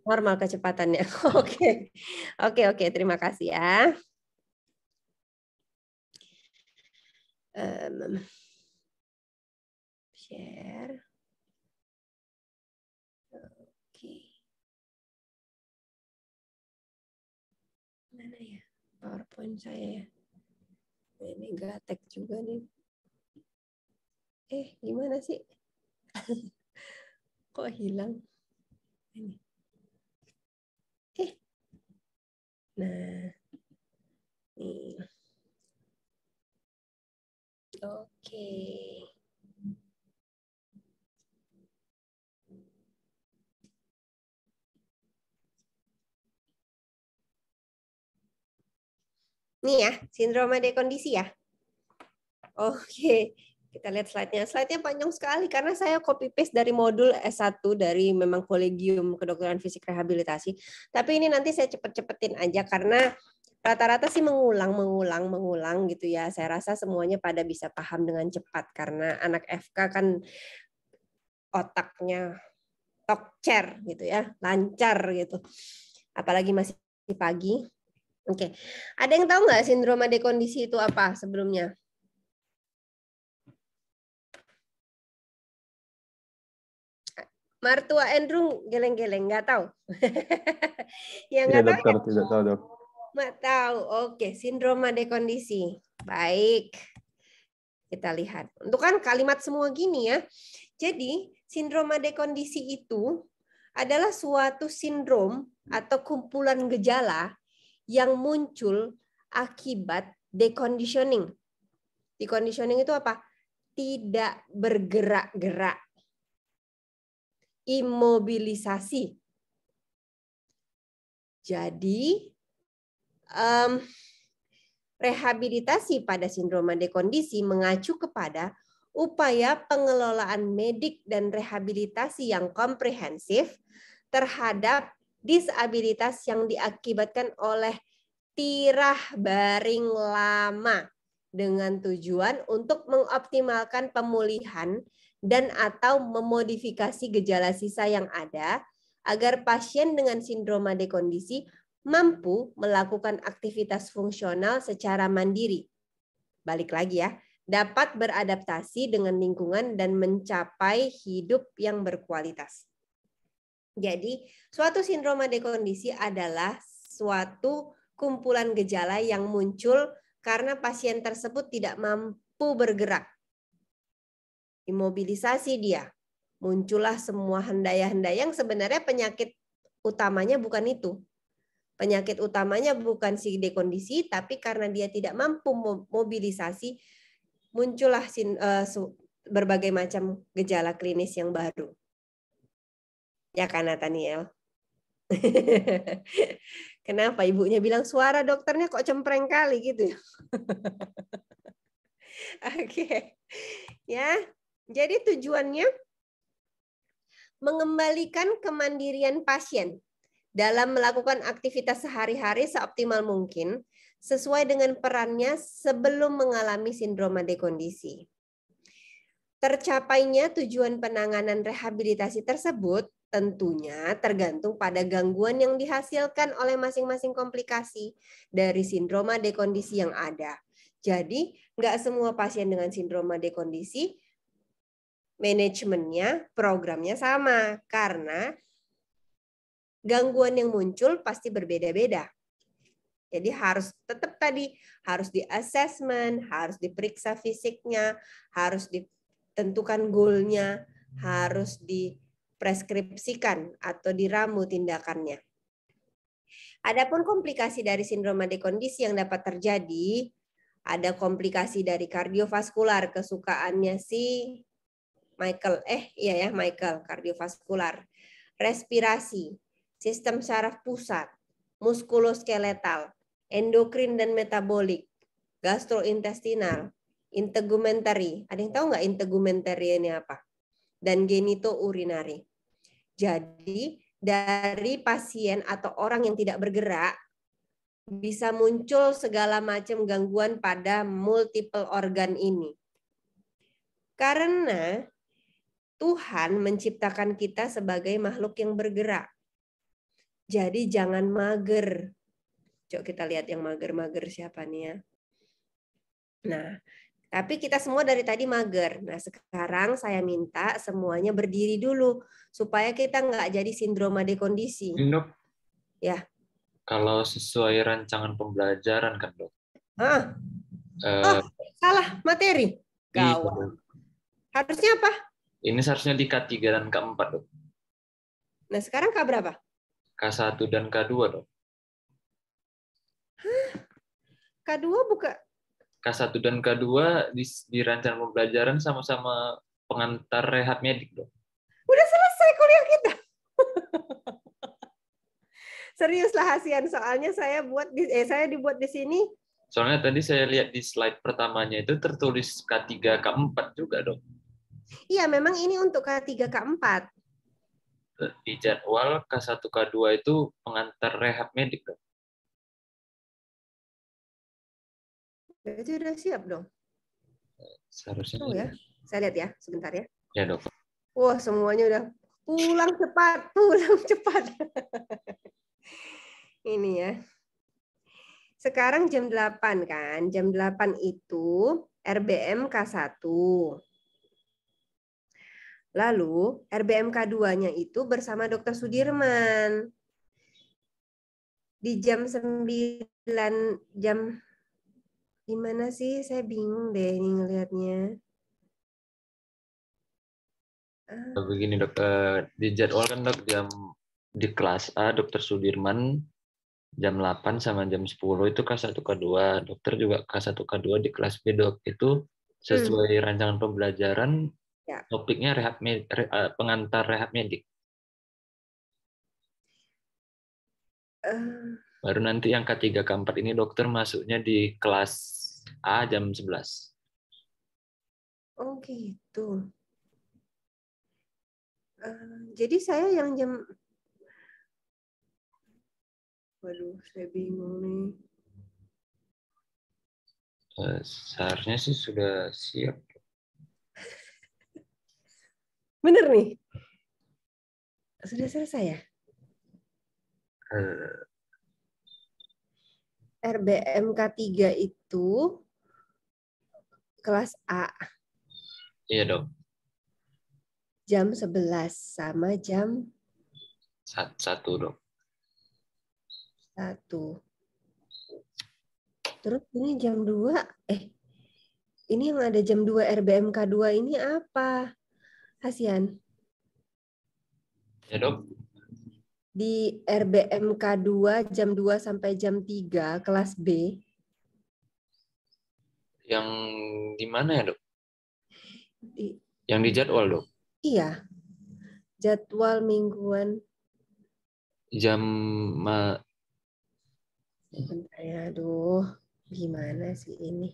Normal kecepatannya. Oke, oke, oke. Terima kasih ya. um, share. Oke. Mana ya? PowerPoint saya ya. Ini gatek juga nih. Eh, gimana sih? Kok hilang? Ini. Eh. Nah. Nih. Oke. Ini ya, sindroma dekondisi ya. Oke, kita lihat slide-nya. Slide-nya panjang sekali karena saya copy paste dari modul S1 dari memang kolegium kedokteran fisik rehabilitasi. Tapi ini nanti saya cepet-cepetin aja karena rata-rata sih mengulang, mengulang, mengulang gitu ya. Saya rasa semuanya pada bisa paham dengan cepat karena anak FK kan otaknya tokcer gitu ya, lancar gitu. Apalagi masih pagi. Oke, okay. ada yang tahu nggak sindroma dekondisi itu apa sebelumnya? Martua Andrew geleng-geleng nggak tahu. yang iya, nggak tahu. Ya. Tidak tahu dok. Mak tahu. Oke, sindroma dekondisi. Baik. Kita lihat. Untuk kan kalimat semua gini ya. Jadi, sindroma dekondisi itu adalah suatu sindrom atau kumpulan gejala yang muncul akibat deconditioning. Deconditioning itu apa? Tidak bergerak-gerak. Imobilisasi. Jadi um, rehabilitasi pada sindroma dekondisi mengacu kepada upaya pengelolaan medik dan rehabilitasi yang komprehensif terhadap disabilitas yang diakibatkan oleh tirah baring lama dengan tujuan untuk mengoptimalkan pemulihan dan atau memodifikasi gejala sisa yang ada agar pasien dengan sindroma dekondisi mampu melakukan aktivitas fungsional secara mandiri. Balik lagi ya, dapat beradaptasi dengan lingkungan dan mencapai hidup yang berkualitas. Jadi, suatu sindroma dekondisi adalah suatu kumpulan gejala yang muncul karena pasien tersebut tidak mampu bergerak. Imobilisasi dia. Muncullah semua hendaya-hendaya yang sebenarnya penyakit utamanya bukan itu, Penyakit utamanya bukan si dekondisi, tapi karena dia tidak mampu mobilisasi, muncullah sin, eh, berbagai macam gejala klinis yang baru. Ya kan, Nathaniel? Kenapa ibunya bilang suara dokternya kok cempreng kali gitu? Oke, okay. ya. Jadi tujuannya mengembalikan kemandirian pasien dalam melakukan aktivitas sehari-hari seoptimal mungkin sesuai dengan perannya sebelum mengalami sindroma dekondisi. Tercapainya tujuan penanganan rehabilitasi tersebut tentunya tergantung pada gangguan yang dihasilkan oleh masing-masing komplikasi dari sindroma dekondisi yang ada. Jadi, nggak semua pasien dengan sindroma dekondisi manajemennya, programnya sama. Karena gangguan yang muncul pasti berbeda-beda. Jadi harus tetap tadi harus di assessment, harus diperiksa fisiknya, harus ditentukan goalnya, harus dipreskripsikan atau diramu tindakannya. Adapun komplikasi dari sindroma dekondisi yang dapat terjadi, ada komplikasi dari kardiovaskular kesukaannya si Michael eh iya ya Michael kardiovaskular, respirasi, sistem saraf pusat, muskuloskeletal, endokrin dan metabolik, gastrointestinal, integumentary. Ada yang tahu nggak integumentary ini apa? Dan genito genitourinary. Jadi dari pasien atau orang yang tidak bergerak bisa muncul segala macam gangguan pada multiple organ ini. Karena Tuhan menciptakan kita sebagai makhluk yang bergerak. Jadi jangan mager. Coba kita lihat yang mager-mager siapa nih ya. Nah, tapi kita semua dari tadi mager. Nah, sekarang saya minta semuanya berdiri dulu supaya kita nggak jadi sindroma dekondisi. Dok. Ya. Kalau sesuai rancangan pembelajaran kan dok. Ah. Uh, oh, salah materi. Iya, Gawat. Harusnya apa? Ini seharusnya di K3 dan K4, Dok. Nah, sekarang K berapa? K1 dan K2 dong. K2 buka? K1 dan K2 di, di rancangan pembelajaran sama-sama pengantar rehab medik dong. Udah selesai kuliah kita. Seriuslah hasian soalnya saya buat di, eh saya dibuat di sini. Soalnya tadi saya lihat di slide pertamanya itu tertulis K3 K4 juga dong. Iya, memang ini untuk K3 K4 di jadwal K1 K2 itu pengantar rehab medik dong. Berarti sudah siap dong. Seharusnya. Oh, ya. Iya. Saya lihat ya, sebentar ya. Ya dok. Wah semuanya udah pulang cepat, pulang cepat. Ini ya. Sekarang jam 8 kan. Jam 8 itu RBM K1. Lalu RBMK 2-nya itu bersama Dr. Sudirman. Di jam 9 jam gimana sih? Saya bingung deh ini ngelihatnya. Eh, begini dok, eh, kan dok jam di kelas A dokter Sudirman jam 8 sama jam 10 itu kelas 1 ke 2 Dokter juga kelas 1 ke 2 di kelas B dok. Itu sesuai hmm. rancangan pembelajaran Ya. Topiknya rehab med, re, eh, pengantar rehab medik. Uh. Baru nanti yang K3 K4 ini dokter masuknya di kelas A jam 11. Oh gitu. Uh, jadi saya yang jam Waduh, saya bingung nih. Uh, seharusnya sih sudah siap Bener nih. Sudah selesai ya? Eh. RBMK 3 itu kelas A. Iya dong. Jam 11 sama jam satu dong. Satu. Terus ini jam 2. Eh, ini yang ada jam 2 RBMK 2 ini apa? Hasian? Ya dok. Di RBMK 2 jam 2 sampai jam 3 kelas B. Yang di mana ya dok? Di... Yang di jadwal dok? Iya. Jadwal mingguan. Jam ma... Bentar ya, aduh. Gimana sih ini?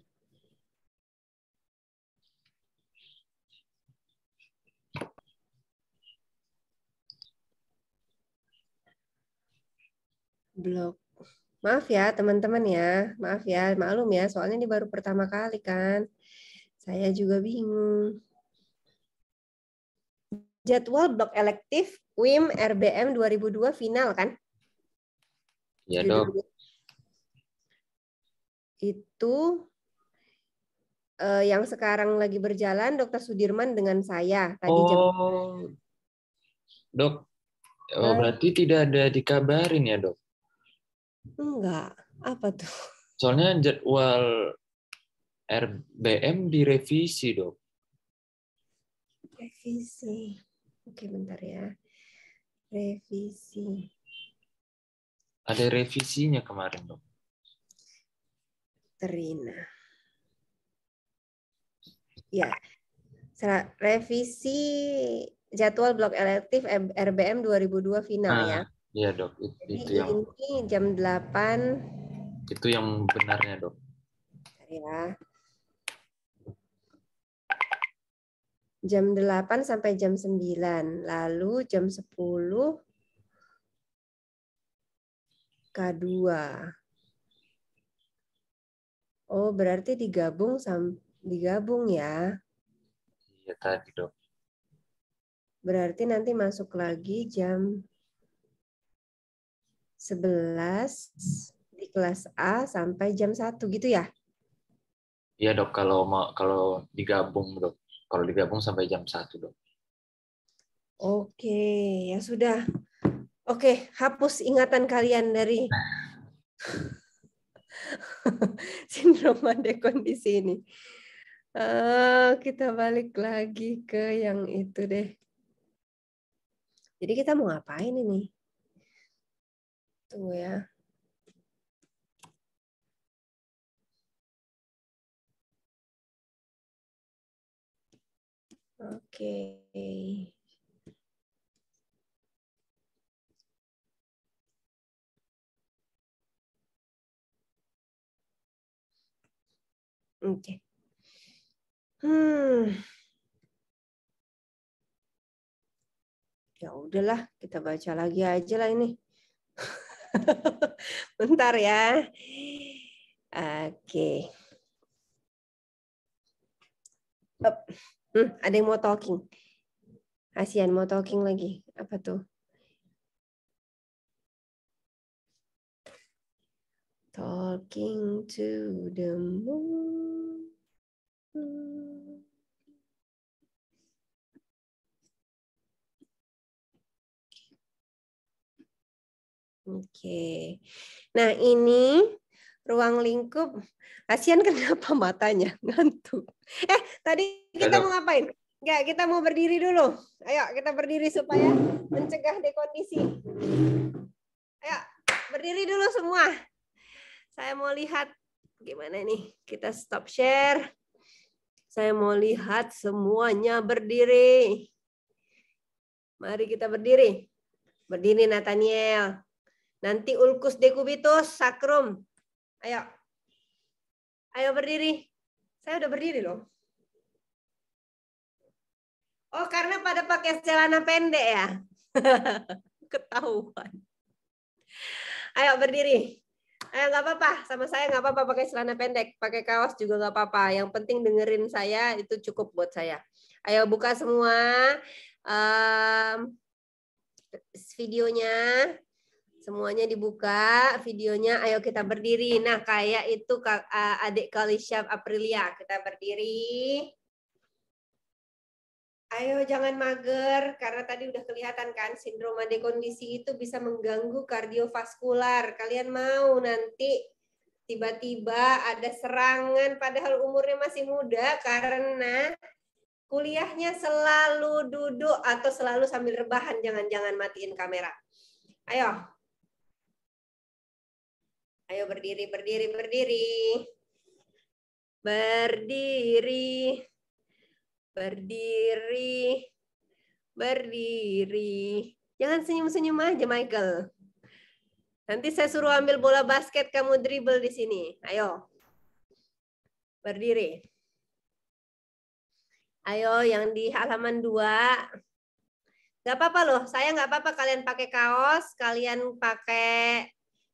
blog Maaf ya teman-teman ya, maaf ya, maklum ya, soalnya ini baru pertama kali kan. Saya juga bingung. Jadwal blog elektif WIM RBM 2002 final kan? ya dok. Itu eh, yang sekarang lagi berjalan Dokter Sudirman dengan saya tadi oh, jam. Dok, oh, berarti tidak ada dikabarin ya dok? Enggak. Apa tuh? Soalnya jadwal RBM direvisi, Dok. Revisi. Oke, bentar ya. Revisi. Ada revisinya kemarin, Dok. Terina. Ya. Revisi jadwal blok elektif RBM 2002 final ah. ya. Iya dok, itu, Jadi itu yang ini jam 8. Itu yang benarnya dok. Ya. Jam 8 sampai jam 9, lalu jam 10 K2. Oh, berarti digabung sam digabung ya. Iya tadi, Dok. Berarti nanti masuk lagi jam 11 di kelas A sampai jam 1 gitu ya? Iya dok, kalau kalau digabung dok, kalau digabung sampai jam 1 dok. Oke, ya sudah. Oke, hapus ingatan kalian dari sindroma dekondisi ini. Uh, eh, kita balik lagi ke yang itu deh. Jadi kita mau ngapain ini? Tunggu ya. Oke. Okay. Oke. Okay. Hmm. Ya udahlah, kita baca lagi aja lah ini. Bentar ya. Oke. Okay. Hmm, ada yang mau talking. Kasihan mau talking lagi. Apa tuh? Talking to the moon. Oke. Nah, ini ruang lingkup. Kasihan kenapa matanya ngantuk. Eh, tadi kita Halo. mau ngapain? Enggak, kita mau berdiri dulu. Ayo, kita berdiri supaya mencegah dekondisi. Ayo, berdiri dulu semua. Saya mau lihat gimana nih. Kita stop share. Saya mau lihat semuanya berdiri. Mari kita berdiri. Berdiri Nathaniel. Nanti ulkus decubitus sakrum. Ayo. Ayo berdiri. Saya udah berdiri loh. Oh, karena pada pakai celana pendek ya. Ketahuan. Ayo berdiri. Ayo nggak apa-apa, sama saya nggak apa-apa pakai celana pendek, pakai kaos juga nggak apa-apa. Yang penting dengerin saya itu cukup buat saya. Ayo buka semua um, videonya. Semuanya dibuka videonya. Ayo kita berdiri. Nah, kayak itu adik Kalisyaf Aprilia. Kita berdiri. Ayo jangan mager karena tadi udah kelihatan kan sindroma dekondisi itu bisa mengganggu kardiovaskular. Kalian mau nanti tiba-tiba ada serangan padahal umurnya masih muda karena kuliahnya selalu duduk atau selalu sambil rebahan jangan-jangan matiin kamera. Ayo. Ayo berdiri, berdiri, berdiri. Berdiri. Berdiri. Berdiri. Jangan senyum-senyum aja, Michael. Nanti saya suruh ambil bola basket, kamu dribble di sini. Ayo. Berdiri. Ayo, yang di halaman 2. Gak apa-apa loh, saya gak apa-apa kalian pakai kaos, kalian pakai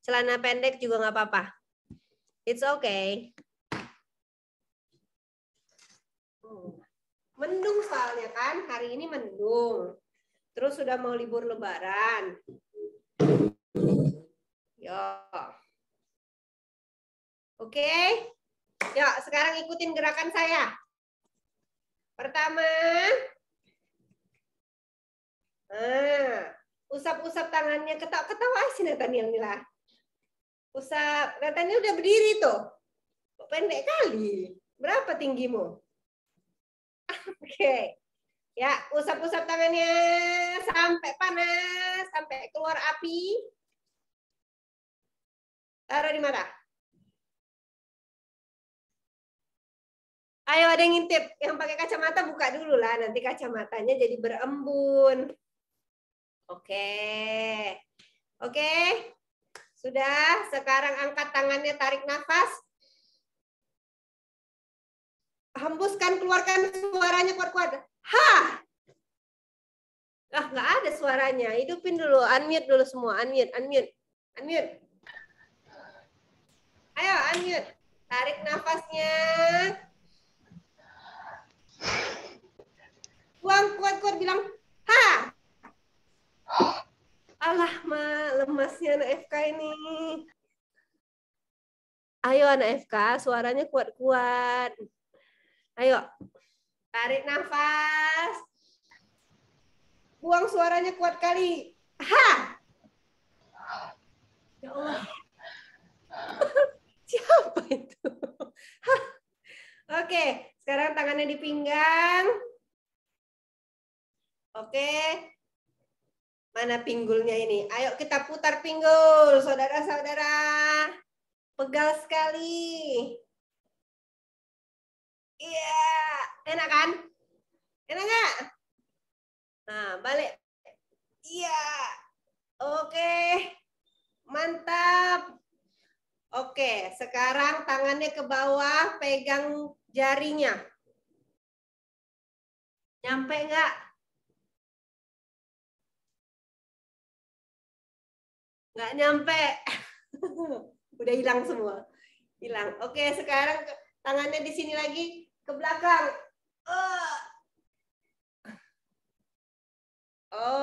celana pendek juga nggak apa-apa. It's okay. Mendung soalnya kan, hari ini mendung. Terus sudah mau libur lebaran. Yo. Oke. Okay. Yuk, sekarang ikutin gerakan saya. Pertama, nah, usap-usap tangannya ketawa-ketawa sih Nathaniel Mila. Usap, katanya udah berdiri tuh. Pendek kali. Berapa tinggimu? Oke. Okay. Ya, usap-usap tangannya sampai panas, sampai keluar api. Taruh di mana? Ayo ada yang ngintip, yang pakai kacamata buka dulu lah, nanti kacamatanya jadi berembun. Oke. Oke. Sudah, sekarang angkat tangannya, tarik nafas. Hembuskan, keluarkan suaranya kuat-kuat. Ha! Ah, nggak ada suaranya. Hidupin dulu, unmute dulu semua. Unmute, unmute, unmute. Ayo, unmute. Tarik nafasnya. Buang kuat-kuat, bilang, ha! Alah, Ma, lemasnya anak FK ini. Ayo anak FK, suaranya kuat-kuat. Ayo, tarik nafas. Buang suaranya kuat kali. Ha! Ya Allah. Siapa itu? Hah. Oke, sekarang tangannya di pinggang. Oke, Mana pinggulnya ini? Ayo kita putar pinggul, saudara-saudara. Pegal sekali. Iya, yeah. enak kan? Enak nggak? Nah, balik. Iya. Yeah. Oke. Okay. Mantap. Oke, okay. sekarang tangannya ke bawah, pegang jarinya. Nyampe nggak? nggak nyampe udah hilang semua hilang oke sekarang tangannya di sini lagi ke belakang eh.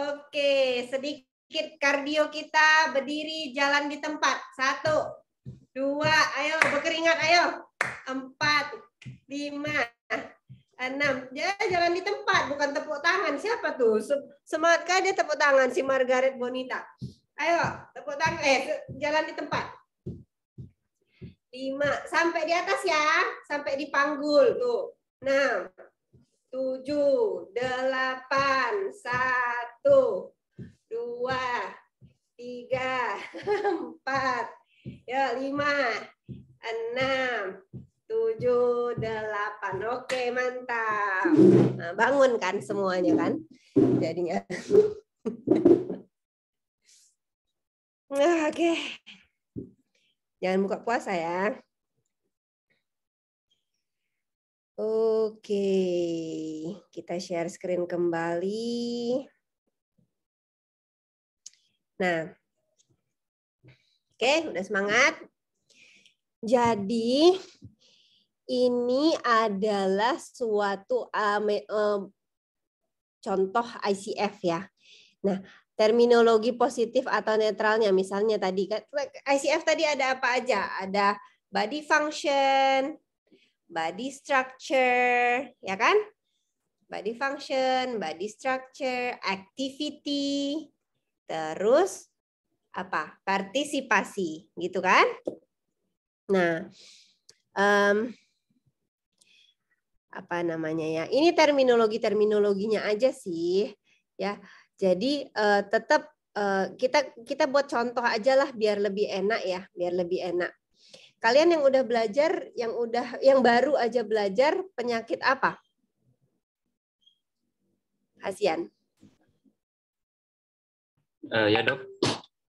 oke sedikit kardio kita berdiri jalan di tempat satu dua ayo berkeringat ayo empat lima enam ya jalan di tempat bukan tepuk tangan siapa tuh semangat dia tepuk tangan si Margaret Bonita Ayo, tepuk tangan. Eh, jalan di tempat. Lima. Sampai di atas ya. Sampai di panggul. Tuh. Enam. Tujuh. Delapan. Satu. Dua. Tiga. Empat. Ya, lima. Enam. Tujuh. Delapan. Oke, mantap. Nah, bangun kan semuanya kan. Jadinya. Nah, Oke. Okay. Jangan buka puasa ya. Oke, okay. kita share screen kembali. Nah, oke, okay, udah semangat. Jadi, ini adalah suatu eh, eh, contoh ICF ya. Nah, terminologi positif atau netralnya misalnya tadi kan, ICF tadi ada apa aja ada body function body structure ya kan body function body structure activity terus apa partisipasi gitu kan nah um, apa namanya ya ini terminologi terminologinya aja sih ya jadi uh, eh, tetap uh, eh, kita kita buat contoh aja lah biar lebih enak ya, biar lebih enak. Kalian yang udah belajar, yang udah yang baru aja belajar penyakit apa? Hasian. Uh, eh, ya dok.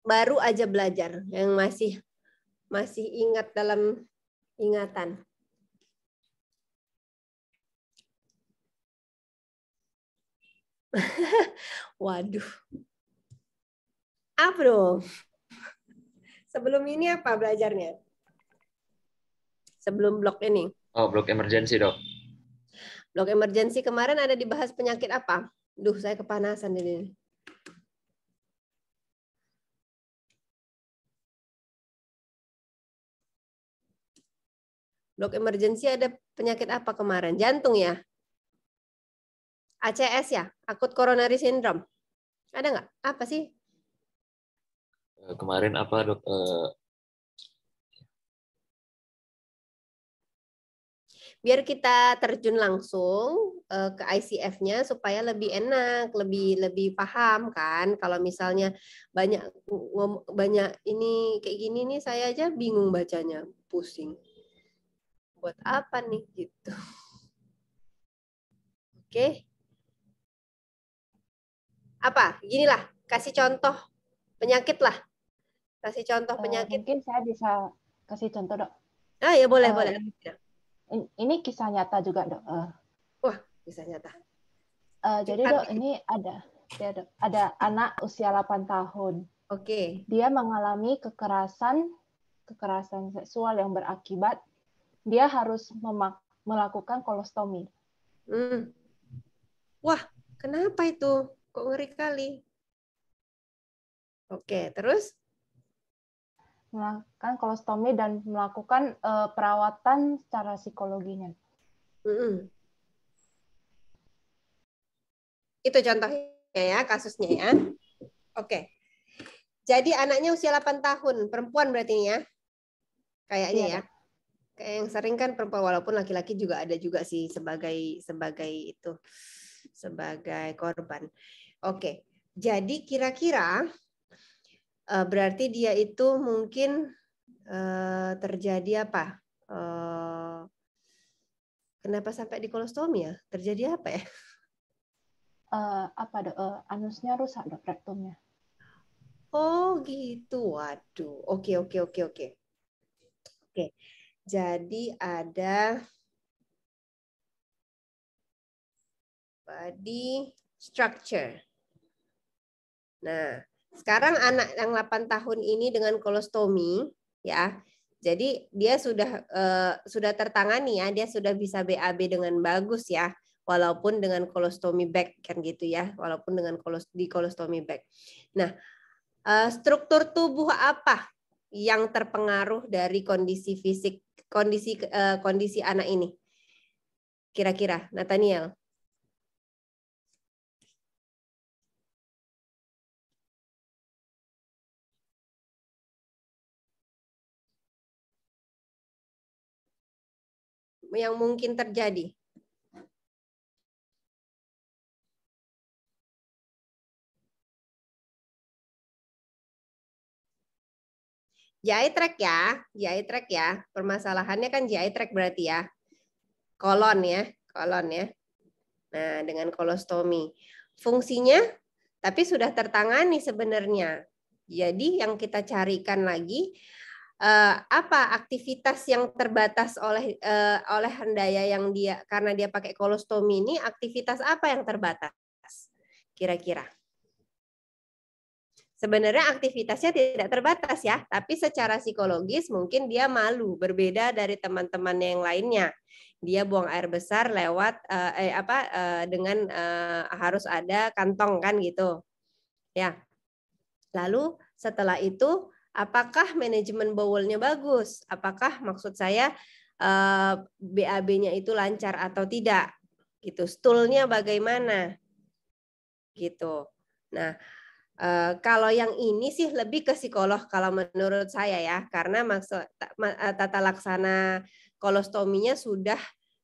Baru aja belajar, yang masih masih ingat dalam ingatan. Waduh. Apa Bro? Sebelum ini apa belajarnya? Sebelum blok ini. Oh, blok emergency dok. Blok emergency kemarin ada dibahas penyakit apa? Duh, saya kepanasan ini. Blok emergency ada penyakit apa kemarin? Jantung ya? ACS ya, akut coronary syndrome. Ada nggak? Apa sih? Eh, kemarin apa dok? Eh. Biar kita terjun langsung eh, ke ICF-nya supaya lebih enak, lebih lebih paham kan. Kalau misalnya banyak banyak ini kayak gini nih saya aja bingung bacanya, pusing. Buat apa nih gitu. Oke. Okay apa? lah kasih contoh penyakit lah. Kasih contoh eh, penyakit. Mungkin saya bisa kasih contoh, Dok. Ah, ya boleh, uh, boleh. Ini kisah nyata juga, Dok. Uh. Wah, kisah nyata. Uh, jadi, Dok, ini ada ya, Dok. Ada anak usia 8 tahun. Oke. Okay. Dia mengalami kekerasan kekerasan seksual yang berakibat dia harus melakukan kolostomi. Hmm. Wah, kenapa itu? kok ngeri kali. Oke, terus? Melakukan kolostomi dan melakukan uh, perawatan secara psikologinya. Mm -mm. Itu contohnya ya, kasusnya ya. Oke. Jadi anaknya usia 8 tahun, perempuan berarti ya? Kayaknya iya. ya. Kayak yang sering kan perempuan walaupun laki-laki juga ada juga sih sebagai sebagai itu sebagai korban. Oke, jadi kira-kira eh, berarti dia itu mungkin eh, terjadi apa? Eh, kenapa sampai di kolostomi ya? Terjadi apa ya? Uh, apa dok? Uh, anusnya rusak dok rektumnya. Oh gitu, waduh. Oke oke oke oke. Oke, jadi ada body structure. Nah, sekarang anak yang 8 tahun ini dengan kolostomi ya. Jadi dia sudah eh, sudah tertangani ya, dia sudah bisa BAB dengan bagus ya walaupun dengan kolostomi back kan gitu ya, walaupun dengan kolos, di kolostomi back. Nah, eh, struktur tubuh apa yang terpengaruh dari kondisi fisik kondisi eh, kondisi anak ini? Kira-kira, Nathaniel. yang mungkin terjadi? GI track ya, GI track ya. Permasalahannya kan GI track berarti ya. Kolon ya, kolon ya. Nah, dengan kolostomi. Fungsinya tapi sudah tertangani sebenarnya. Jadi yang kita carikan lagi uh, apa aktivitas yang terbatas oleh uh, oleh hendaya yang dia karena dia pakai kolostomi ini aktivitas apa yang terbatas kira-kira sebenarnya aktivitasnya tidak terbatas ya tapi secara psikologis mungkin dia malu berbeda dari teman-teman yang lainnya dia buang air besar lewat uh, eh, apa uh, dengan uh, harus ada kantong kan gitu ya lalu setelah itu apakah manajemen bowelnya bagus, apakah maksud saya eh, BAB-nya itu lancar atau tidak, gitu, stoolnya bagaimana, gitu. Nah, eh, kalau yang ini sih lebih ke psikolog kalau menurut saya ya, karena maksud eh, tata laksana kolostominya sudah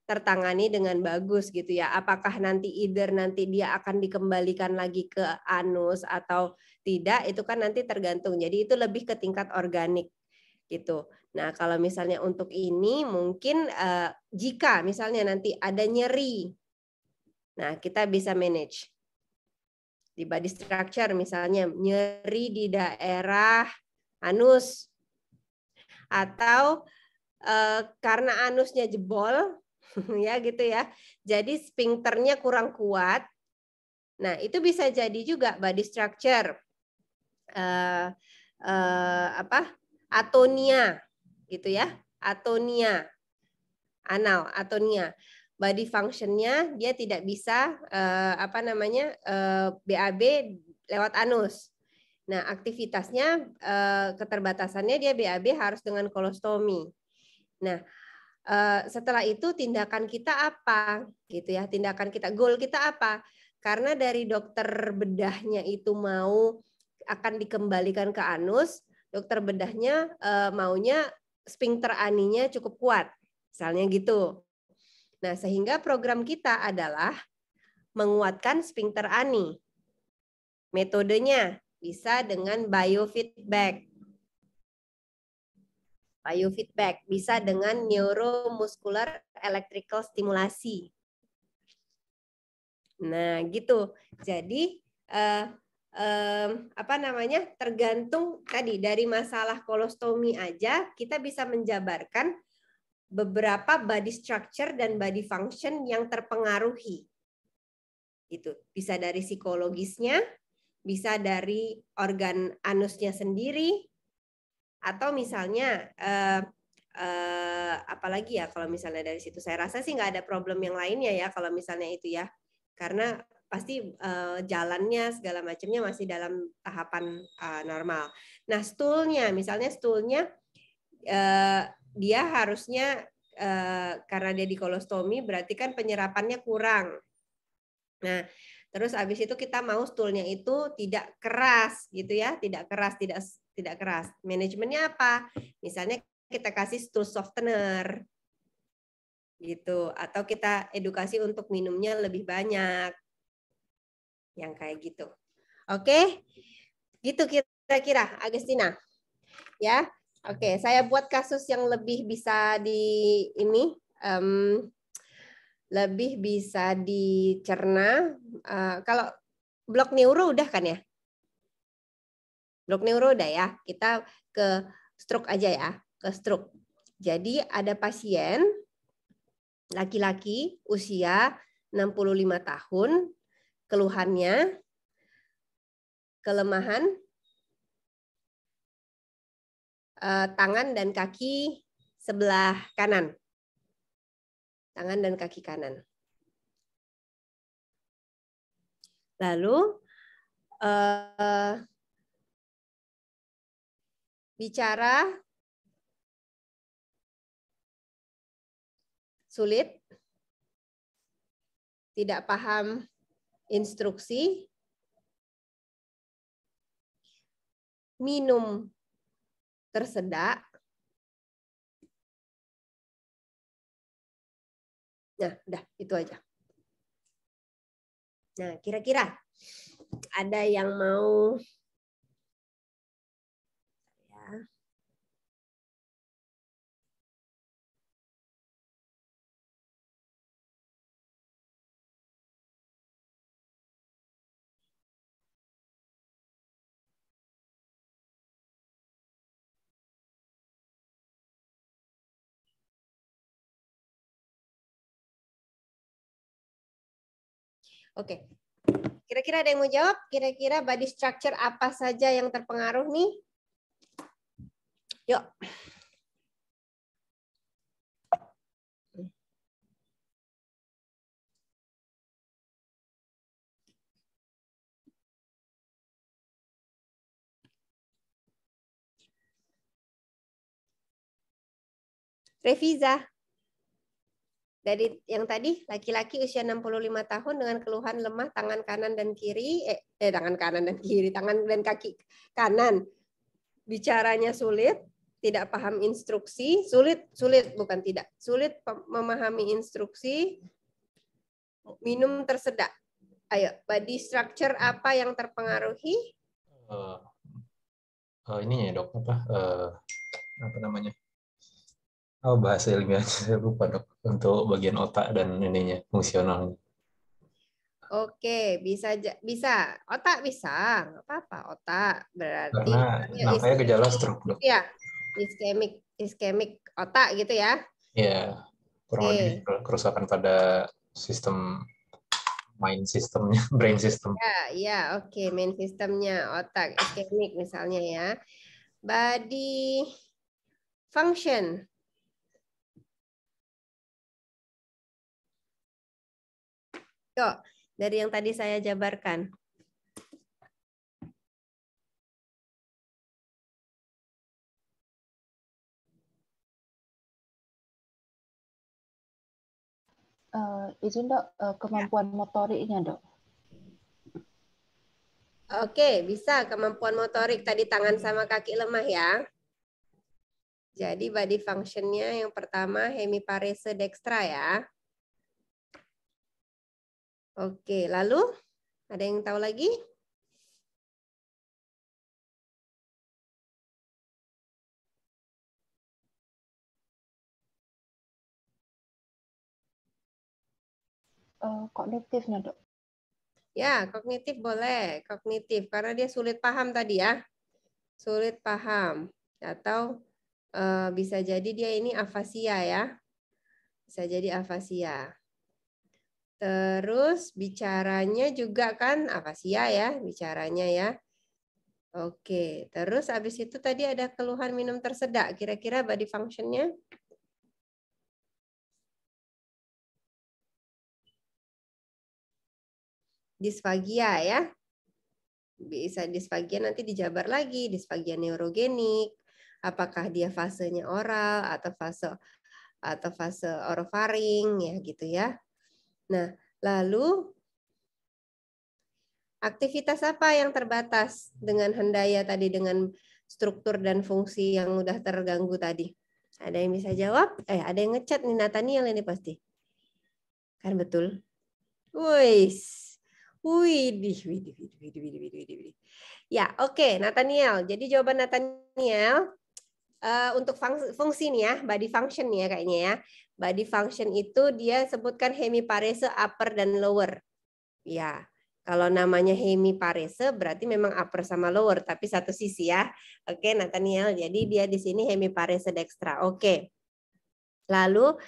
tertangani dengan bagus gitu ya. Apakah nanti either nanti dia akan dikembalikan lagi ke anus atau tidak itu kan nanti tergantung. Jadi itu lebih ke tingkat organik gitu. Nah, kalau misalnya untuk ini mungkin uh, jika misalnya nanti ada nyeri. Nah, kita bisa manage. Di body structure misalnya nyeri di daerah anus atau e, karena anusnya jebol ya gitu ya. Jadi sphincternya kurang kuat. Nah, itu bisa jadi juga body structure uh, uh, apa atonia gitu ya atonia anal atonia body functionnya dia tidak bisa uh, apa namanya uh, BAB lewat anus nah aktivitasnya uh, keterbatasannya dia BAB harus dengan kolostomi nah uh, setelah itu tindakan kita apa gitu ya tindakan kita goal kita apa karena dari dokter bedahnya itu mau akan dikembalikan ke anus, dokter bedahnya uh, maunya sphincter aninya cukup kuat. Misalnya gitu. Nah, sehingga program kita adalah menguatkan sphincter ani. Metodenya bisa dengan biofeedback. Biofeedback bisa dengan neuromuscular electrical stimulasi. Nah, gitu. Jadi eh, um, apa namanya tergantung tadi dari masalah kolostomi aja kita bisa menjabarkan beberapa body structure dan body function yang terpengaruhi. Itu bisa dari psikologisnya, bisa dari organ anusnya sendiri, atau misalnya uh, eh, uh, eh, apalagi ya kalau misalnya dari situ saya rasa sih nggak ada problem yang lainnya ya kalau misalnya itu ya karena pasti uh, jalannya segala macamnya masih dalam tahapan uh, normal. Nah, stoolnya, misalnya stoolnya uh, dia harusnya uh, karena dia di kolostomi berarti kan penyerapannya kurang. Nah, terus abis itu kita mau stoolnya itu tidak keras gitu ya, tidak keras, tidak tidak keras. Manajemennya apa? Misalnya kita kasih stool softener gitu atau kita edukasi untuk minumnya lebih banyak yang kayak gitu. Oke, okay? gitu kira-kira, Agustina. Ya, oke. Okay. Saya buat kasus yang lebih bisa di ini, um, lebih bisa dicerna. Uh, kalau blok neuro udah kan ya? Blok neuro udah ya. Kita ke stroke aja ya, ke stroke. Jadi ada pasien laki-laki usia 65 tahun keluhannya, kelemahan, eh, tangan dan kaki sebelah kanan. Tangan dan kaki kanan. Lalu eh, bicara sulit, tidak paham instruksi minum tersedak. Nah, udah itu aja. Nah, kira-kira ada yang mau Oke. Kira-kira ada yang mau jawab? Kira-kira body structure apa saja yang terpengaruh nih? Yuk. Revisa dari yang tadi laki-laki usia 65 tahun dengan keluhan lemah tangan kanan dan kiri eh, eh tangan kanan dan kiri tangan dan kaki kanan bicaranya sulit tidak paham instruksi sulit sulit bukan tidak sulit memahami instruksi minum tersedak ayo body structure apa yang terpengaruhi uh, eh, uh, eh, ini ya dok apa uh, apa namanya Oh, bahasa ilmiah saya lupa dok untuk bagian otak dan ininya fungsionalnya. Oke, bisa bisa otak bisa, nggak apa-apa otak berarti. Karena namanya gejala stroke dok. Iya, iskemik iskemik otak gitu ya? Iya, okay. kerusakan pada sistem main sistemnya, brain system. Ya, ya, oke, okay. main sistemnya otak iskemik misalnya ya. Body function Yuk, dari yang tadi saya jabarkan. Uh, izin dok, uh, kemampuan ya. motoriknya dok. Oke, bisa kemampuan motorik tadi tangan sama kaki lemah ya. Jadi body functionnya yang pertama hemiparese dextra ya. Oke, lalu ada yang tahu lagi? Eh, kognitifnya dok. Ya, kognitif boleh. Kognitif karena dia sulit paham tadi ya, sulit paham atau eh, bisa jadi dia ini afasia ya, bisa jadi afasia. Terus bicaranya juga kan apa sih ya ya bicaranya ya. Oke, terus habis itu tadi ada keluhan minum tersedak. Kira-kira body functionnya? Disfagia ya. Bisa disfagia nanti dijabar lagi, disfagia neurogenik. Apakah dia fasenya oral atau fase atau fase orofaring ya gitu ya. Nah, lalu aktivitas apa yang terbatas dengan hendaya tadi dengan struktur dan fungsi yang mudah terganggu tadi? Ada yang bisa jawab? Eh, ada yang ngechat nih Nathaniel ini pasti. Kan betul? Wuih. Widih, widih, widih, widih, widih, widih, widih, widih. Ya, oke, okay, Nathaniel. Jadi jawaban Nathaniel uh, untuk fungsi, fungsi nih ya, body function nih ya kayaknya ya. Body function itu dia sebutkan hemiparese upper dan lower. Ya, kalau namanya hemiparese berarti memang upper sama lower tapi satu sisi ya. Oke, Nathaniel. Jadi dia di sini hemiparese dextra. Oke. Lalu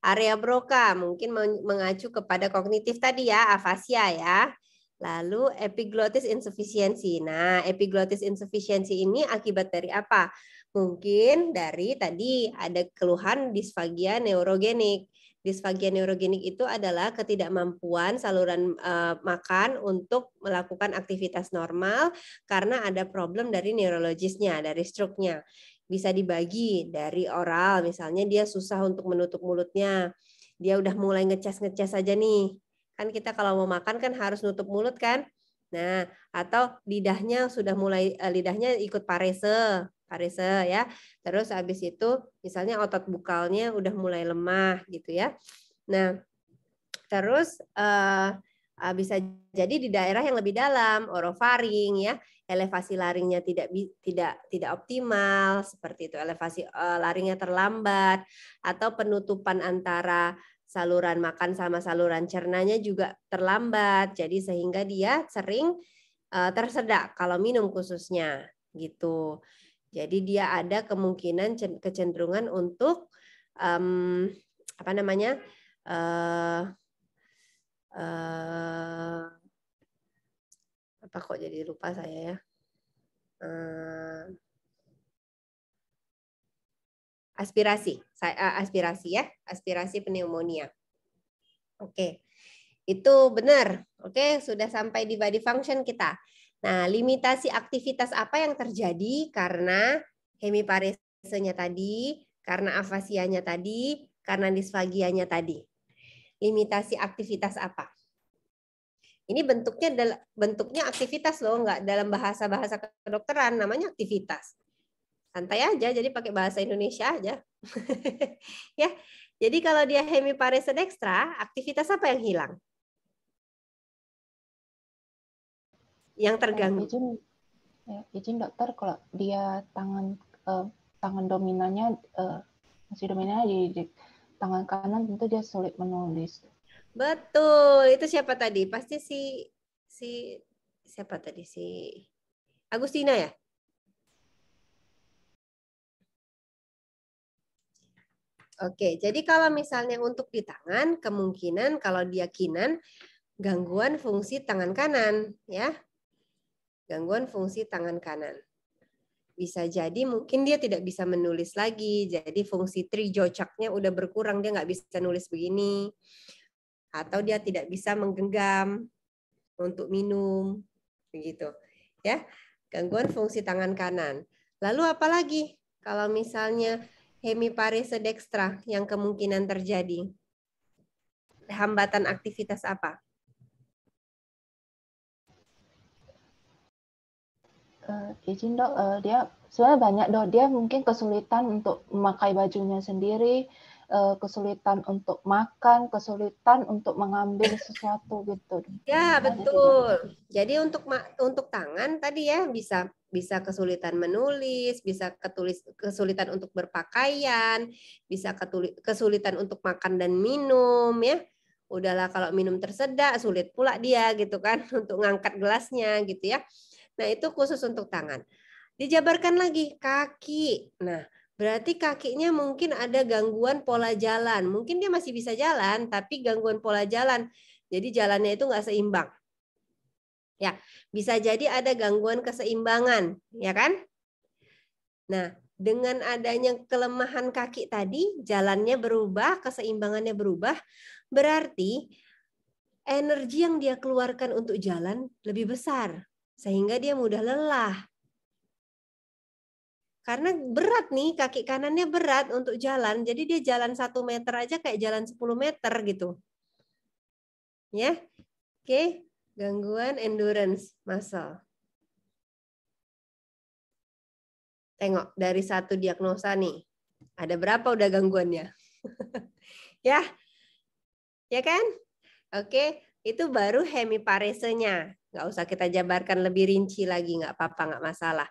area broca mungkin mengacu kepada kognitif tadi ya, afasia ya. Lalu epiglottis insufficiency. Nah, epiglottis insufficiency ini akibat dari apa? Mungkin dari tadi ada keluhan disfagia neurogenik. Disfagia neurogenik itu adalah ketidakmampuan saluran uh, makan untuk melakukan aktivitas normal karena ada problem dari neurologisnya, dari struknya. Bisa dibagi dari oral, misalnya dia susah untuk menutup mulutnya, dia udah mulai ngecas-ngecas aja nih. Kan kita kalau mau makan kan harus nutup mulut kan? Nah, atau lidahnya sudah mulai eh, lidahnya ikut parese, parese ya. Terus habis itu misalnya otot bukalnya udah mulai lemah gitu ya. Nah, terus uh, bisa jadi di daerah yang lebih dalam orofaring ya elevasi laringnya tidak tidak tidak optimal seperti itu elevasi uh, eh, laringnya terlambat atau penutupan antara saluran makan sama saluran cernanya juga terlambat jadi sehingga dia sering uh, tersedak kalau minum khususnya gitu jadi dia ada kemungkinan kecenderungan untuk um, apa namanya uh, uh, apa kok jadi lupa saya ya uh, aspirasi saya uh, aspirasi ya aspirasi pneumonia. Oke, okay. itu benar. Oke, okay, sudah sampai di body function kita. Nah, limitasi aktivitas apa yang terjadi karena hemiparesenya tadi, karena afasianya tadi, karena disfagianya tadi. Limitasi aktivitas apa? Ini bentuknya bentuknya aktivitas loh, nggak dalam bahasa-bahasa kedokteran namanya aktivitas. Santai aja, jadi pakai bahasa Indonesia aja. ya, jadi kalau dia hemiparesen ekstra, aktivitas apa yang hilang? yang terganggu. Izin, ya, izin dokter kalau dia tangan uh, tangan dominannya uh, masih dominan di, di tangan kanan tentu dia sulit menulis. Betul, itu siapa tadi? Pasti si si siapa tadi si Agustina ya? Oke, jadi kalau misalnya untuk di tangan, kemungkinan kalau dia kinan, gangguan fungsi tangan kanan, ya gangguan fungsi tangan kanan. Bisa jadi mungkin dia tidak bisa menulis lagi, jadi fungsi trijocaknya udah berkurang, dia nggak bisa nulis begini. Atau dia tidak bisa menggenggam untuk minum, begitu. Ya, gangguan fungsi tangan kanan. Lalu apa lagi kalau misalnya hemiparese dextra yang kemungkinan terjadi? Hambatan aktivitas apa? Uh, izin dok, uh, dia sebenarnya banyak dok. Dia mungkin kesulitan untuk memakai bajunya sendiri, uh, kesulitan untuk makan, kesulitan untuk mengambil sesuatu gitu. Ya nah, betul. Jadi, gitu. Jadi untuk untuk tangan tadi ya bisa bisa kesulitan menulis, bisa ketulis kesulitan untuk berpakaian, bisa ketulis, kesulitan untuk makan dan minum ya udahlah kalau minum tersedak sulit pula dia gitu kan untuk ngangkat gelasnya gitu ya Nah, itu khusus untuk tangan. Dijabarkan lagi kaki. Nah, berarti kakinya mungkin ada gangguan pola jalan. Mungkin dia masih bisa jalan, tapi gangguan pola jalan. Jadi jalannya itu nggak seimbang. Ya, bisa jadi ada gangguan keseimbangan, ya kan? Nah, dengan adanya kelemahan kaki tadi, jalannya berubah, keseimbangannya berubah, berarti energi yang dia keluarkan untuk jalan lebih besar sehingga dia mudah lelah. Karena berat nih, kaki kanannya berat untuk jalan, jadi dia jalan satu meter aja kayak jalan 10 meter gitu. Ya, oke, gangguan endurance muscle. Tengok dari satu diagnosa nih, ada berapa udah gangguannya? ya, ya kan? Oke, itu baru hemiparesenya nggak usah kita jabarkan lebih rinci lagi, nggak apa-apa, nggak masalah.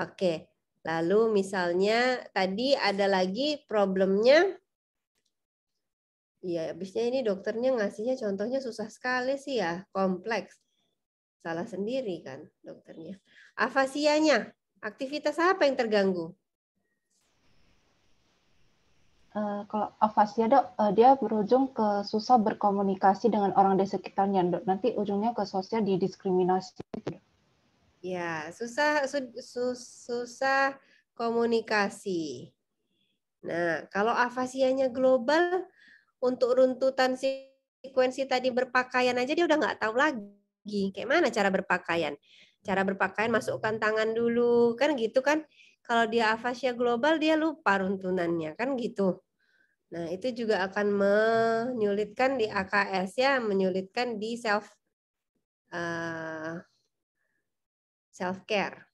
Oke, lalu misalnya tadi ada lagi problemnya, Iya, abisnya ini dokternya ngasihnya contohnya susah sekali sih ya, kompleks. Salah sendiri kan dokternya. Afasianya, aktivitas apa yang terganggu? Eh, kalau afasia dok, uh, dia berujung ke susah berkomunikasi dengan orang di sekitarnya dok. Nanti ujungnya ke sosial didiskriminasi. Gitu, ya, susah su, su, susah komunikasi. Nah, kalau afasianya global, untuk runtutan sekuensi tadi berpakaian aja dia udah nggak tahu lagi. Kayak mana cara berpakaian? Cara berpakaian masukkan tangan dulu, kan gitu kan? kalau dia afasia global dia lupa runtunannya kan gitu. Nah, itu juga akan menyulitkan di AKS ya, menyulitkan di self uh, eh, self care.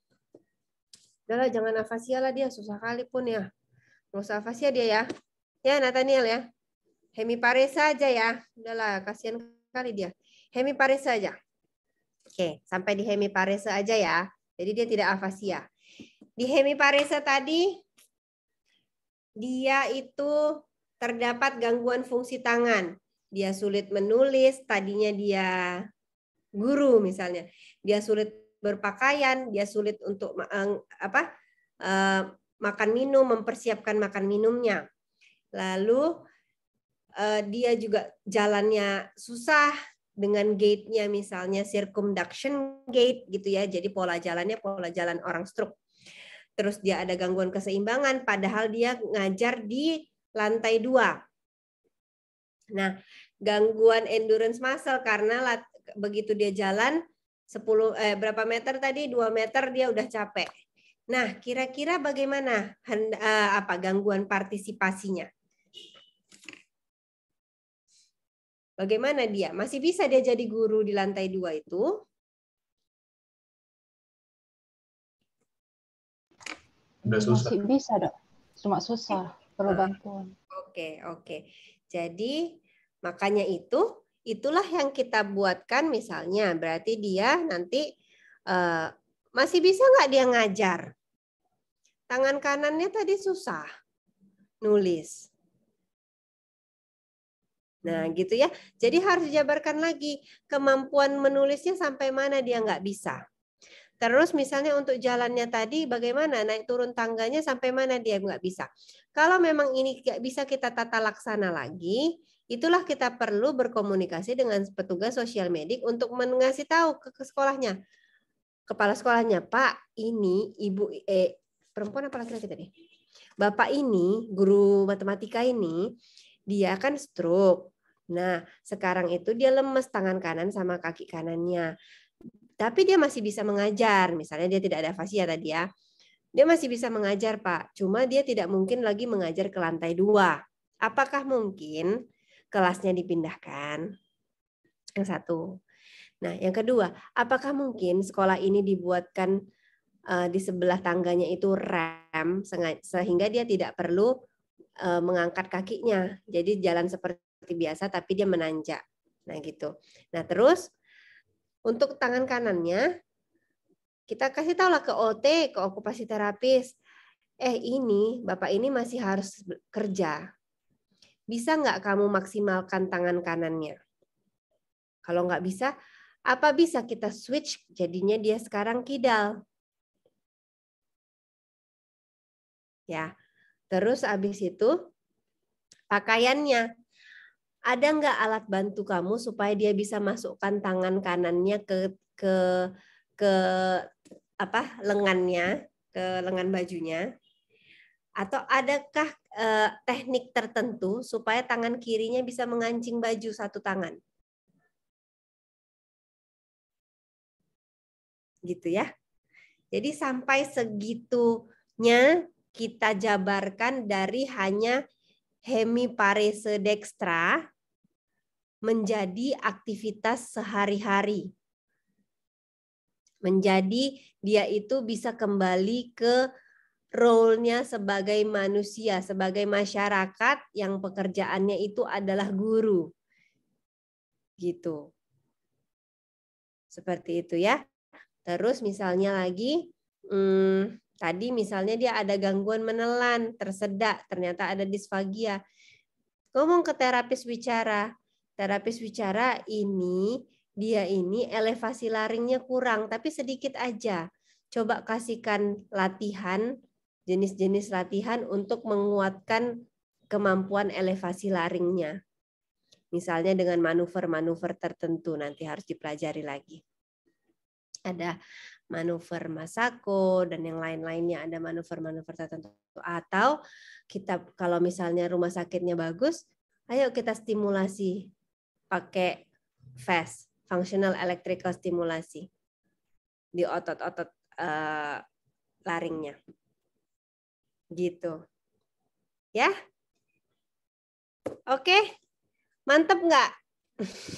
Udahlah jangan afasia lah dia susah kali pun ya. Nggak usah afasia dia ya. Ya Nathaniel ya. Hemi Paris saja ya. Udahlah kasihan kali dia. Hemi Paris saja. Oke, sampai di Hemi Paris aja ya. Jadi dia tidak afasia. Di hemiparesa tadi dia itu terdapat gangguan fungsi tangan. Dia sulit menulis, tadinya dia guru misalnya. Dia sulit berpakaian, dia sulit untuk eh, apa? Eh, makan minum, mempersiapkan makan minumnya. Lalu eh, dia juga jalannya susah dengan gate-nya misalnya circumduction gate gitu ya. Jadi pola jalannya pola jalan orang stroke. Terus dia ada gangguan keseimbangan padahal dia ngajar di lantai dua. Nah, gangguan endurance muscle karena lat, begitu dia jalan 10 eh, berapa meter tadi? 2 meter dia udah capek. Nah, kira-kira bagaimana hand, eh, apa gangguan partisipasinya? Bagaimana dia? Masih bisa dia jadi guru di lantai dua itu? Udah susah. Masih bisa, dok. Cuma susah perlu nah, bantuan. Oke, okay, oke. Okay. Jadi makanya itu itulah yang kita buatkan misalnya berarti dia nanti uh, masih bisa nggak dia ngajar? Tangan kanannya tadi susah nulis. Nah, gitu ya. Jadi harus dijabarkan lagi kemampuan menulisnya sampai mana dia nggak bisa. Terus misalnya untuk jalannya tadi bagaimana naik turun tangganya sampai mana dia nggak bisa. Kalau memang ini nggak bisa kita tata laksana lagi, itulah kita perlu berkomunikasi dengan petugas sosial medik untuk mengasih tahu ke, sekolahnya. Kepala sekolahnya, Pak, ini ibu eh perempuan apa lagi tadi? Bapak ini, guru matematika ini, dia akan stroke. Nah, sekarang itu dia lemes tangan kanan sama kaki kanannya tapi dia masih bisa mengajar. Misalnya dia tidak ada fasia ya tadi ya. Dia masih bisa mengajar, Pak. Cuma dia tidak mungkin lagi mengajar ke lantai dua. Apakah mungkin kelasnya dipindahkan? Yang satu. Nah, yang kedua, apakah mungkin sekolah ini dibuatkan uh, di sebelah tangganya itu rem sehingga dia tidak perlu uh, mengangkat kakinya. Jadi jalan seperti biasa tapi dia menanjak. Nah, gitu. Nah, terus untuk tangan kanannya, kita kasih tahu lah ke OT, ke okupasi terapis. Eh ini, Bapak ini masih harus kerja. Bisa nggak kamu maksimalkan tangan kanannya? Kalau nggak bisa, apa bisa kita switch jadinya dia sekarang kidal? Ya, terus abis itu pakaiannya ada nggak alat bantu kamu supaya dia bisa masukkan tangan kanannya ke ke ke apa lengannya ke lengan bajunya atau adakah eh, teknik tertentu supaya tangan kirinya bisa mengancing baju satu tangan gitu ya jadi sampai segitunya kita jabarkan dari hanya hemiparese dextra menjadi aktivitas sehari-hari. Menjadi dia itu bisa kembali ke role-nya sebagai manusia, sebagai masyarakat yang pekerjaannya itu adalah guru. Gitu. Seperti itu ya. Terus misalnya lagi, hmm, tadi misalnya dia ada gangguan menelan, tersedak, ternyata ada disfagia. Ngomong ke terapis bicara, terapis bicara ini dia ini elevasi laringnya kurang tapi sedikit aja. Coba kasihkan latihan jenis-jenis latihan untuk menguatkan kemampuan elevasi laringnya. Misalnya dengan manuver-manuver tertentu nanti harus dipelajari lagi. Ada manuver Masako dan yang lain-lainnya ada manuver-manuver tertentu atau kita kalau misalnya rumah sakitnya bagus, ayo kita stimulasi pakai FAST, functional electrical stimulasi di otot-otot uh, laringnya. Gitu. Ya? Oke. Mantep nggak?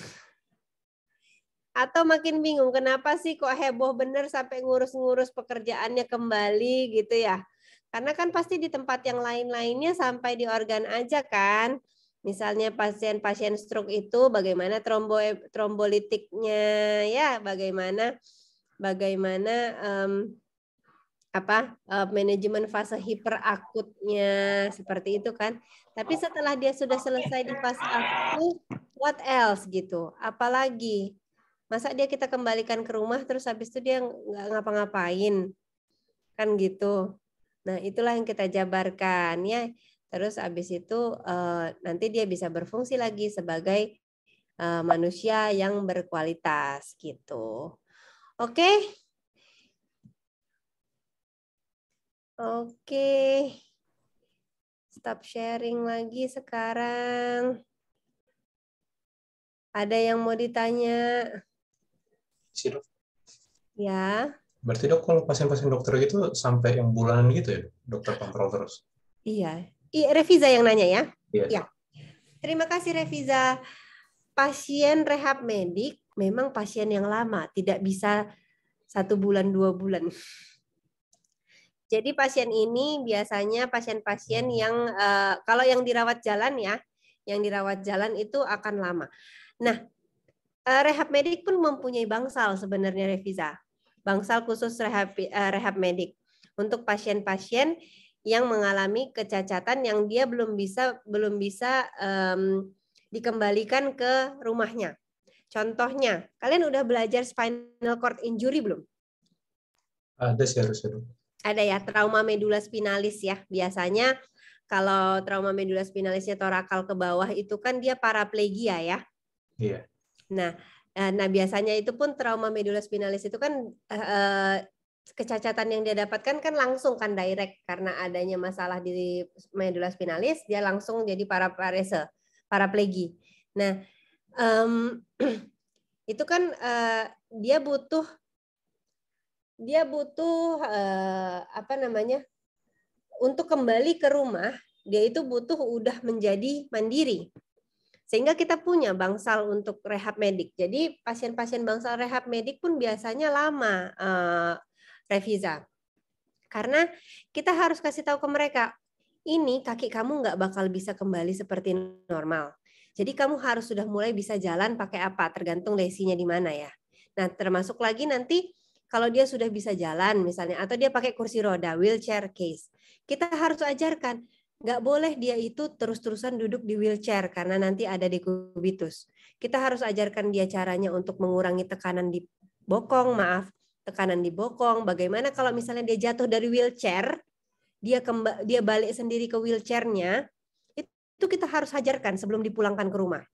Atau makin bingung, kenapa sih kok heboh bener sampai ngurus-ngurus pekerjaannya kembali gitu ya? Karena kan pasti di tempat yang lain-lainnya sampai di organ aja kan. Misalnya pasien-pasien stroke itu bagaimana trombo trombolitiknya ya, bagaimana bagaimana um, apa uh, manajemen fase hiperakutnya seperti itu kan. Tapi setelah dia sudah selesai di fase akut, what else gitu? Apalagi masa dia kita kembalikan ke rumah terus habis itu dia nggak ngapa-ngapain kan gitu. Nah itulah yang kita jabarkan ya. Terus abis itu uh, nanti dia bisa berfungsi lagi sebagai uh, manusia yang berkualitas gitu. Oke. Okay? Oke. Okay. Stop sharing lagi sekarang. Ada yang mau ditanya? Sih, Ya. Berarti dok kalau pasien-pasien dokter gitu sampai yang bulanan gitu ya, dokter kontrol terus? Iya, Reviza yang nanya ya. Yes. Iya. Ya. Terima kasih Reviza. Pasien rehab medik memang pasien yang lama, tidak bisa satu bulan dua bulan. Jadi pasien ini biasanya pasien-pasien yang eh, kalau yang dirawat jalan ya, yang dirawat jalan itu akan lama. Nah, eh, rehab medik pun mempunyai bangsal sebenarnya Reviza. Bangsal khusus rehab eh, rehab medik untuk pasien-pasien yang mengalami kecacatan yang dia belum bisa belum bisa um, dikembalikan ke rumahnya. Contohnya, kalian udah belajar spinal cord injury belum? Ada sih harusnya. Ada ya trauma medula spinalis ya. Biasanya kalau trauma medula spinalisnya torakal ke bawah itu kan dia paraplegia ya. Iya. Nah, eh, nah biasanya itu pun trauma medula spinalis itu kan eh, eh, kecacatan yang dia dapatkan kan langsung kan direct karena adanya masalah di medula spinalis dia langsung jadi para parese paraplegi. Nah um, itu kan uh, dia butuh dia butuh uh, apa namanya untuk kembali ke rumah dia itu butuh udah menjadi mandiri sehingga kita punya bangsal untuk rehab medik. Jadi pasien-pasien bangsal rehab medik pun biasanya lama uh, Revisa, Karena kita harus kasih tahu ke mereka, ini kaki kamu nggak bakal bisa kembali seperti normal. Jadi kamu harus sudah mulai bisa jalan pakai apa, tergantung lesinya di mana ya. Nah termasuk lagi nanti kalau dia sudah bisa jalan misalnya, atau dia pakai kursi roda, wheelchair case. Kita harus ajarkan, nggak boleh dia itu terus-terusan duduk di wheelchair karena nanti ada dekubitus. Kita harus ajarkan dia caranya untuk mengurangi tekanan di bokong, maaf, tekanan di bokong, bagaimana kalau misalnya dia jatuh dari wheelchair, dia kemba, dia balik sendiri ke wheelchairnya, itu kita harus hajarkan sebelum dipulangkan ke rumah.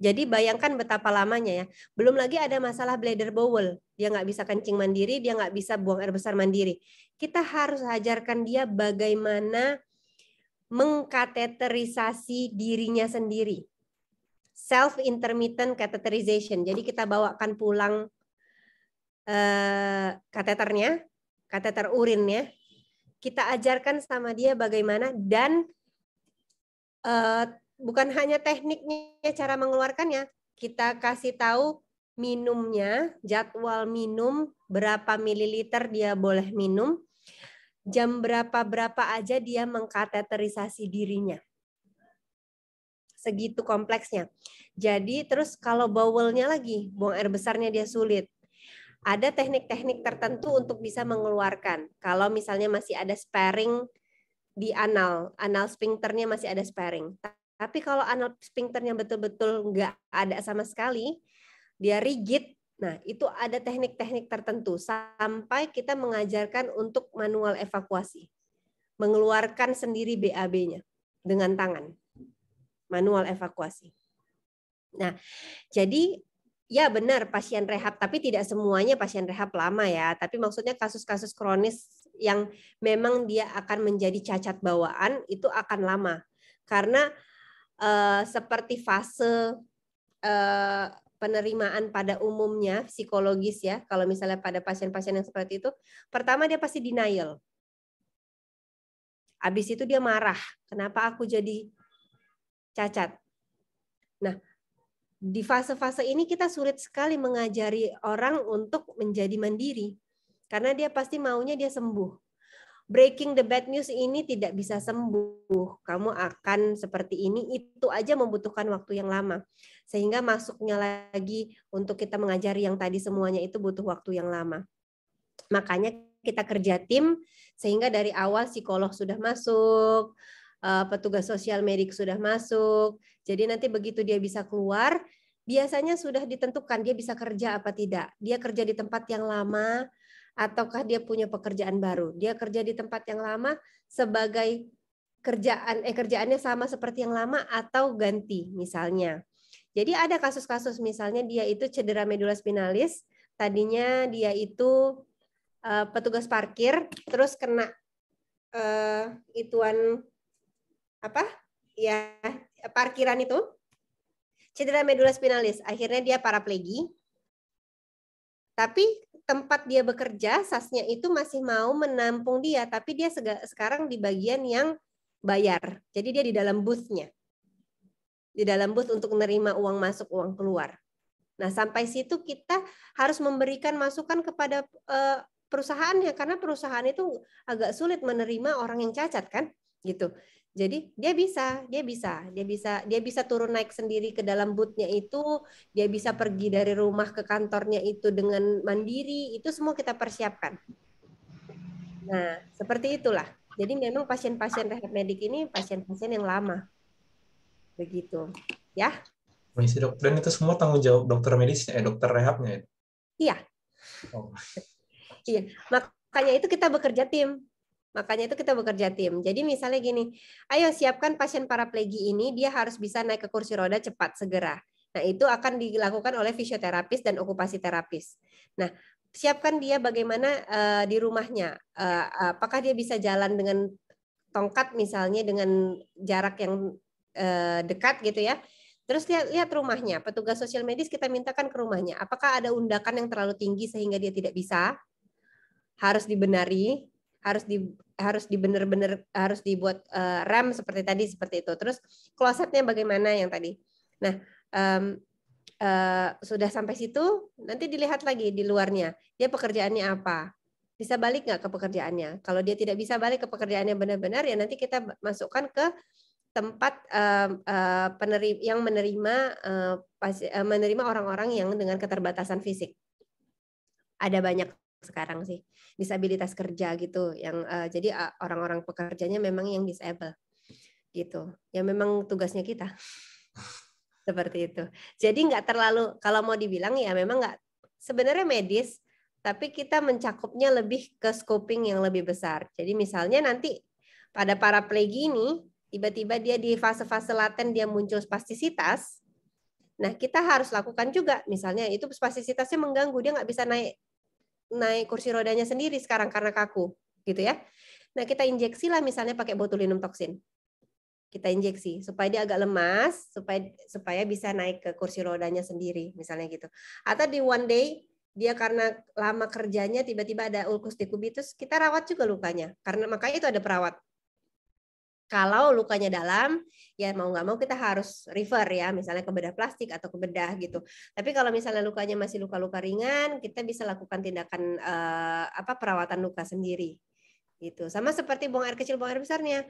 Jadi bayangkan betapa lamanya ya. Belum lagi ada masalah bladder bowel. Dia nggak bisa kencing mandiri, dia nggak bisa buang air besar mandiri. Kita harus ajarkan dia bagaimana mengkateterisasi dirinya sendiri. Self-intermittent catheterization. Jadi kita bawakan pulang Eh, kateternya, kateter urinnya, kita ajarkan sama dia bagaimana dan eh, bukan hanya tekniknya cara mengeluarkannya, kita kasih tahu minumnya, jadwal minum, berapa mililiter dia boleh minum, jam berapa-berapa aja dia mengkateterisasi dirinya. Segitu kompleksnya. Jadi terus kalau bowelnya lagi, buang air besarnya dia sulit ada teknik-teknik tertentu untuk bisa mengeluarkan. Kalau misalnya masih ada sparing di anal, anal sphincternya masih ada sparing. Tapi kalau anal sphincternya betul-betul nggak ada sama sekali, dia rigid. Nah, itu ada teknik-teknik tertentu sampai kita mengajarkan untuk manual evakuasi. Mengeluarkan sendiri BAB-nya dengan tangan. Manual evakuasi. Nah, jadi ya benar pasien rehab, tapi tidak semuanya pasien rehab lama ya. Tapi maksudnya kasus-kasus kronis yang memang dia akan menjadi cacat bawaan itu akan lama. Karena eh, seperti fase eh, penerimaan pada umumnya psikologis ya, kalau misalnya pada pasien-pasien yang seperti itu, pertama dia pasti denial. Habis itu dia marah, kenapa aku jadi cacat? Nah, di fase-fase ini kita sulit sekali mengajari orang untuk menjadi mandiri karena dia pasti maunya dia sembuh. Breaking the bad news ini tidak bisa sembuh. Kamu akan seperti ini itu aja membutuhkan waktu yang lama. Sehingga masuknya lagi untuk kita mengajari yang tadi semuanya itu butuh waktu yang lama. Makanya kita kerja tim sehingga dari awal psikolog sudah masuk, uh, petugas sosial medik sudah masuk. Jadi nanti begitu dia bisa keluar, biasanya sudah ditentukan dia bisa kerja apa tidak. Dia kerja di tempat yang lama ataukah dia punya pekerjaan baru. Dia kerja di tempat yang lama sebagai kerjaan eh kerjaannya sama seperti yang lama atau ganti misalnya. Jadi ada kasus-kasus misalnya dia itu cedera medula spinalis, tadinya dia itu uh, petugas parkir terus kena uh, ituan apa ya parkiran itu cedera medula spinalis akhirnya dia paraplegi tapi tempat dia bekerja sasnya itu masih mau menampung dia tapi dia sekarang di bagian yang bayar jadi dia di dalam busnya di dalam bus untuk menerima uang masuk uang keluar nah sampai situ kita harus memberikan masukan kepada uh, perusahaannya karena perusahaan itu agak sulit menerima orang yang cacat kan gitu jadi dia bisa, dia bisa, dia bisa, dia bisa turun naik sendiri ke dalam bootnya itu, dia bisa pergi dari rumah ke kantornya itu dengan mandiri, itu semua kita persiapkan. Nah, seperti itulah. Jadi memang pasien-pasien rehab medik ini pasien-pasien yang lama. Begitu. Ya. Dan itu semua tanggung jawab dokter medis eh, dokter rehabnya ya? Iya. Oh. iya. Makanya itu kita bekerja tim. Makanya itu kita bekerja tim. Jadi misalnya gini, ayo siapkan pasien paraplegi ini, dia harus bisa naik ke kursi roda cepat, segera. Nah itu akan dilakukan oleh fisioterapis dan okupasi terapis. Nah siapkan dia bagaimana uh, di rumahnya. Uh, apakah dia bisa jalan dengan tongkat misalnya dengan jarak yang uh, dekat gitu ya. Terus lihat lihat rumahnya. Petugas sosial medis kita mintakan ke rumahnya. Apakah ada undakan yang terlalu tinggi sehingga dia tidak bisa? Harus dibenari harus di harus dibener-bener harus dibuat uh, rem seperti tadi seperti itu. Terus klosetnya bagaimana yang tadi? Nah, um, uh, sudah sampai situ nanti dilihat lagi di luarnya. Dia pekerjaannya apa? Bisa balik nggak ke pekerjaannya? Kalau dia tidak bisa balik ke pekerjaannya benar-benar ya nanti kita masukkan ke tempat uh, uh, eh, penerim yang menerima uh, menerima orang-orang yang dengan keterbatasan fisik. Ada banyak sekarang sih disabilitas kerja gitu yang uh, jadi uh, orang-orang pekerjanya memang yang disable gitu ya memang tugasnya kita seperti itu jadi nggak terlalu kalau mau dibilang ya memang nggak sebenarnya medis tapi kita mencakupnya lebih ke scoping yang lebih besar jadi misalnya nanti pada para plegi ini tiba-tiba dia di fase-fase laten dia muncul spastisitas Nah, kita harus lakukan juga, misalnya itu spastisitasnya mengganggu, dia nggak bisa naik naik kursi rodanya sendiri sekarang karena kaku gitu ya. Nah, kita injeksi lah misalnya pakai botulinum toksin. Kita injeksi supaya dia agak lemas, supaya supaya bisa naik ke kursi rodanya sendiri misalnya gitu. Atau di one day dia karena lama kerjanya tiba-tiba ada ulkus decubitus, kita rawat juga lukanya. Karena makanya itu ada perawat. Kalau lukanya dalam, ya mau nggak mau kita harus refer ya, misalnya ke bedah plastik atau ke bedah gitu. Tapi kalau misalnya lukanya masih luka-luka ringan, kita bisa lakukan tindakan eh, apa perawatan luka sendiri gitu. Sama seperti buang air kecil, buang air besarnya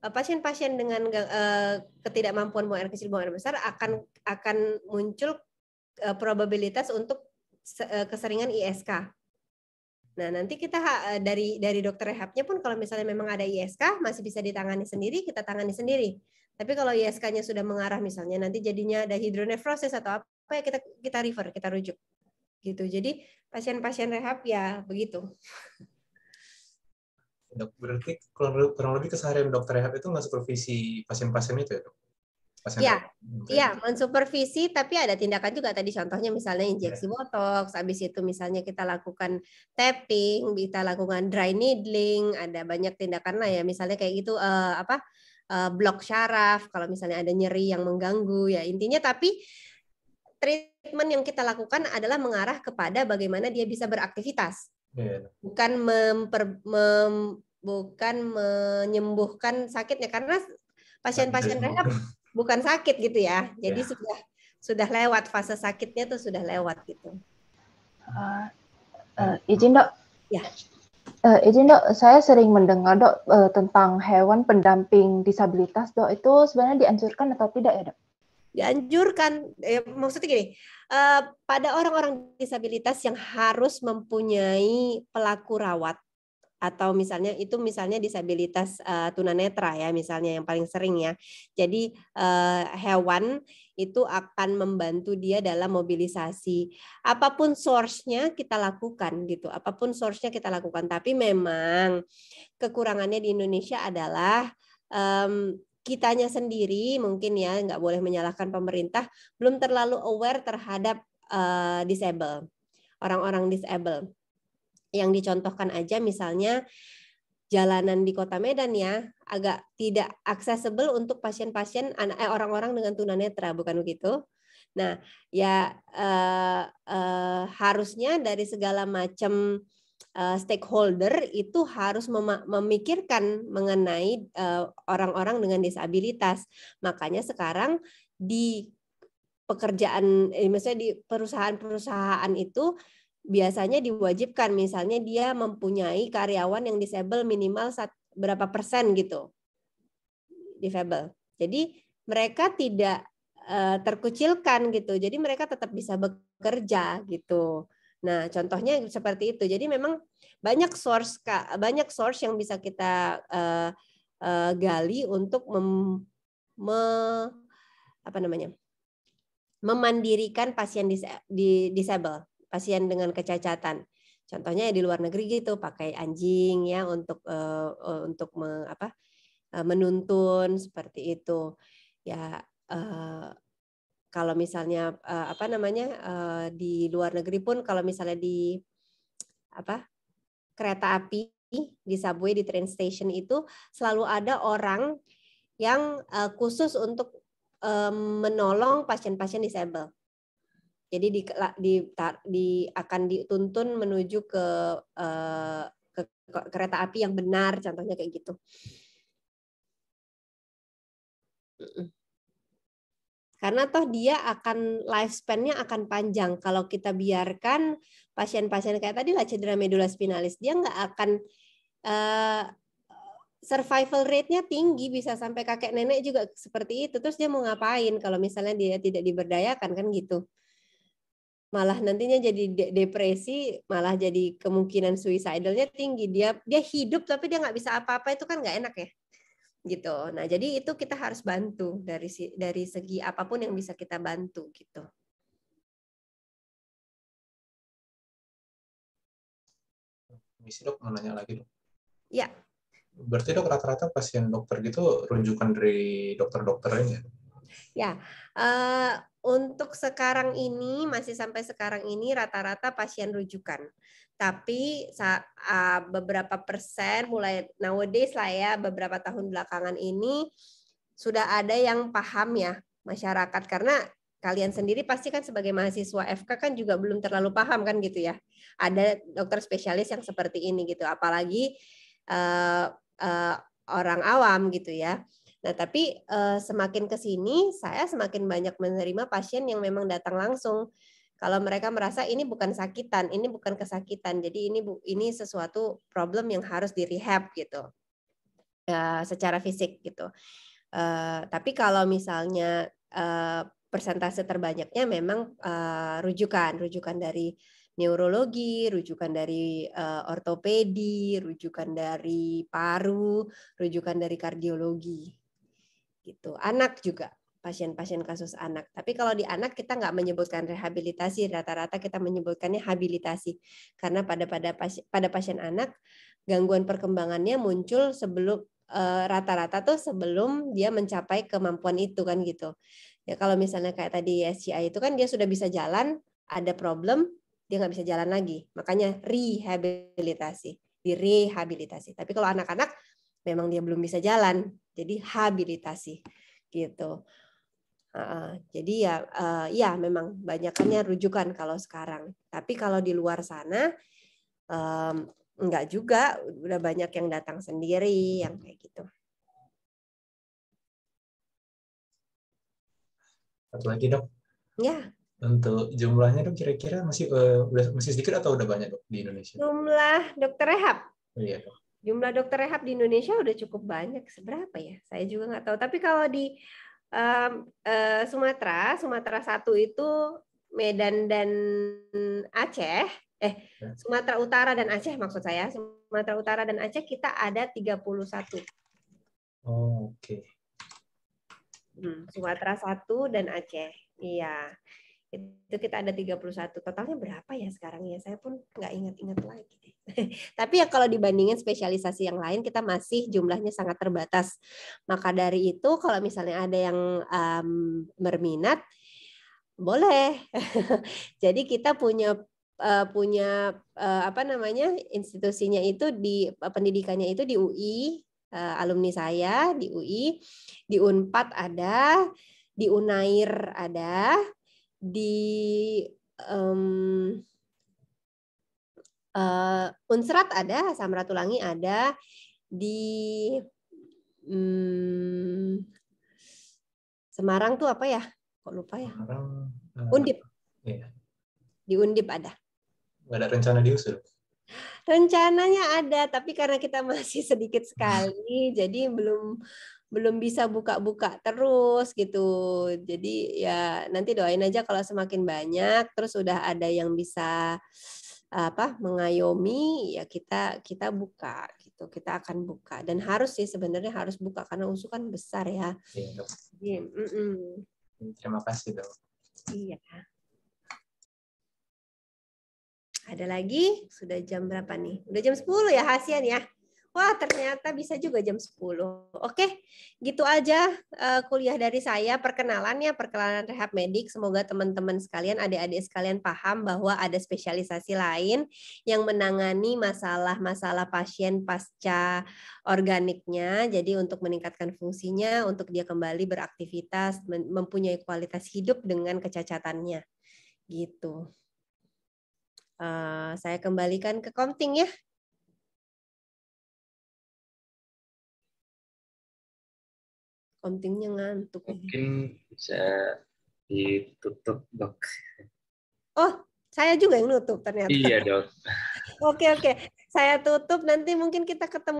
eh, pasien-pasien dengan eh, ketidakmampuan buang air kecil buang air besar akan akan muncul eh, probabilitas untuk eh, keseringan ISK Nah, nanti kita eh, dari dari dokter rehabnya pun kalau misalnya memang ada ISK masih bisa ditangani sendiri, kita tangani sendiri. Tapi kalau ISK-nya sudah mengarah misalnya nanti jadinya ada hidronefrosis atau apa ya kita kita refer, kita rujuk. Gitu. Jadi pasien-pasien rehab ya begitu. Dok, berarti kurang lebih keseharian dokter rehab itu nggak supervisi pasien-pasien itu ya, Dok? Iya, iya gitu. mensupervisi tapi ada tindakan juga tadi contohnya misalnya injeksi iya. botox, habis itu misalnya kita lakukan tapping, kita lakukan dry needling, ada banyak tindakan lah ya misalnya kayak gitu eh, apa eh, blok syaraf kalau misalnya ada nyeri yang mengganggu ya intinya tapi treatment yang kita lakukan adalah mengarah kepada bagaimana dia bisa beraktivitas. Yeah. Bukan memper, mem, bukan menyembuhkan sakitnya karena pasien-pasien rehab bukan sakit gitu ya. Jadi ya. sudah sudah lewat fase sakitnya tuh sudah lewat gitu. Uh, uh, izin dok. Ya. Uh, izin dok, saya sering mendengar dok uh, tentang hewan pendamping disabilitas dok itu sebenarnya dianjurkan atau tidak ya dok? Dianjurkan, eh, maksudnya gini, uh, pada orang-orang disabilitas yang harus mempunyai pelaku rawat atau misalnya itu misalnya disabilitas uh, tunanetra ya misalnya yang paling sering ya. Jadi uh, hewan itu akan membantu dia dalam mobilisasi. Apapun source-nya kita lakukan gitu. Apapun source-nya kita lakukan. Tapi memang kekurangannya di Indonesia adalah um, kitanya sendiri mungkin ya nggak boleh menyalahkan pemerintah belum terlalu aware terhadap uh, disable orang-orang disable yang dicontohkan aja misalnya jalanan di kota Medan ya agak tidak aksesibel untuk pasien-pasien eh, orang-orang dengan tunanetra bukan begitu? Nah ya eh, eh, harusnya dari segala macam eh, stakeholder itu harus mem memikirkan mengenai eh, orang-orang dengan disabilitas makanya sekarang di pekerjaan, eh, maksudnya di perusahaan-perusahaan itu biasanya diwajibkan misalnya dia mempunyai karyawan yang disable minimal berapa persen gitu disable. Jadi mereka tidak uh, terkucilkan gitu. Jadi mereka tetap bisa bekerja gitu. Nah, contohnya seperti itu. Jadi memang banyak source banyak source yang bisa kita uh, uh, gali untuk mem, me, apa namanya? memandirikan pasien dis, disable pasien dengan kecacatan. Contohnya ya di luar negeri gitu pakai anjing ya untuk uh, untuk me, apa eh, menuntun seperti itu. Ya uh, kalau misalnya uh, apa namanya uh, di luar negeri pun kalau misalnya di apa kereta api di subway di train station itu selalu ada orang yang uh, khusus untuk uh, menolong pasien-pasien disable. Jadi di, di, di akan dituntun menuju ke, uh, kereta api yang benar, contohnya kayak gitu. Karena toh dia akan lifespan-nya akan panjang. Kalau kita biarkan pasien-pasien kayak tadi lah cedera medula spinalis, dia nggak akan uh, survival rate-nya tinggi bisa sampai kakek nenek juga seperti itu terus dia mau ngapain kalau misalnya dia tidak diberdayakan kan gitu malah nantinya jadi de depresi, malah jadi kemungkinan suicidalnya tinggi. Dia dia hidup tapi dia nggak bisa apa-apa itu kan nggak enak ya gitu. Nah jadi itu kita harus bantu dari dari segi apapun yang bisa kita bantu gitu. Misi dok mau nanya lagi dok. Ya. Berarti dok rata-rata pasien dokter gitu rujukan dari dokter-dokternya Ya, uh, untuk sekarang ini masih sampai sekarang ini rata-rata pasien rujukan. Tapi ah, beberapa persen mulai nowadays lah ya beberapa tahun belakangan ini sudah ada yang paham ya masyarakat karena kalian sendiri pasti kan sebagai mahasiswa FK kan juga belum terlalu paham kan gitu ya. Ada dokter spesialis yang seperti ini gitu apalagi uh, uh, orang awam gitu ya. Nah, tapi uh, semakin ke sini saya semakin banyak menerima pasien yang memang datang langsung. Kalau mereka merasa ini bukan sakitan, ini bukan kesakitan. Jadi ini bu, ini sesuatu problem yang harus direhab gitu. uh, secara fisik gitu. Uh, tapi kalau misalnya eh, persentase terbanyaknya memang rujukan, rujukan dari neurologi, rujukan dari uh, ortopedi, rujukan dari paru, rujukan dari kardiologi gitu. Anak juga pasien-pasien kasus anak. Tapi kalau di anak kita nggak menyebutkan rehabilitasi, rata-rata kita menyebutkannya habilitasi karena pada pada pasien, pada pasien anak gangguan perkembangannya muncul sebelum eh, rata-rata tuh sebelum dia mencapai kemampuan itu kan gitu. Ya kalau misalnya kayak tadi SCI itu kan dia sudah bisa jalan, ada problem, dia nggak bisa jalan lagi. Makanya rehabilitasi, direhabilitasi. Tapi kalau anak-anak memang dia belum bisa jalan, jadi habilitasi gitu. Uh, jadi ya, uh, ya memang banyaknya rujukan kalau sekarang. Tapi kalau di luar sana um, enggak juga, udah banyak yang datang sendiri, yang kayak gitu. Satu lagi dok. Ya. Untuk jumlahnya dok kira-kira masih uh, masih sedikit atau udah banyak dok di Indonesia? Jumlah dokter rehab. iya dok. Jumlah dokter rehab di Indonesia udah cukup banyak, seberapa ya? Saya juga nggak tahu. Tapi kalau di um, uh, Sumatera, Sumatera satu itu Medan dan Aceh, eh ya. Sumatera Utara dan Aceh maksud saya, Sumatera Utara dan Aceh kita ada 31. Oh, oke. Okay. Hmm, Sumatera satu dan Aceh. Iya itu kita ada 31 totalnya berapa ya sekarang ya saya pun nggak ingat-ingat lagi tapi ya kalau dibandingin spesialisasi yang lain kita masih jumlahnya sangat terbatas maka dari itu kalau misalnya ada yang um, berminat boleh jadi kita punya uh, punya uh, apa namanya institusinya itu di e, pendidikannya itu di UI uh, alumni saya di UI di Unpad ada di Unair ada di um, uh, Unsrat ada, Samratulangi ada, di um, Semarang tuh apa ya? Kok lupa ya? Semarang, uh, Undip. Iya. Di Undip ada. Gak ada rencana diusul. Rencananya ada, tapi karena kita masih sedikit sekali, jadi belum belum bisa buka-buka terus gitu. Jadi ya nanti doain aja kalau semakin banyak terus udah ada yang bisa apa mengayomi ya kita kita buka gitu kita akan buka dan harus sih sebenarnya harus buka karena usu kan besar ya, Iya, Jadi, mm -mm. terima kasih dok iya ada lagi sudah jam berapa nih udah jam 10 ya hasian ya Wah, ternyata bisa juga jam 10. Oke, gitu aja uh, kuliah dari saya. Perkenalannya, perkenalan rehab medik. Semoga teman-teman sekalian, adik-adik sekalian paham bahwa ada spesialisasi lain yang menangani masalah-masalah pasien pasca organiknya. Jadi untuk meningkatkan fungsinya, untuk dia kembali beraktivitas, mempunyai kualitas hidup dengan kecacatannya. Gitu. Uh, saya kembalikan ke Komting ya. Kontingnya ngantuk. Mungkin bisa ditutup, Dok. Oh, saya juga yang nutup ternyata. Iya, Dok. oke, oke. Saya tutup nanti mungkin kita ketemu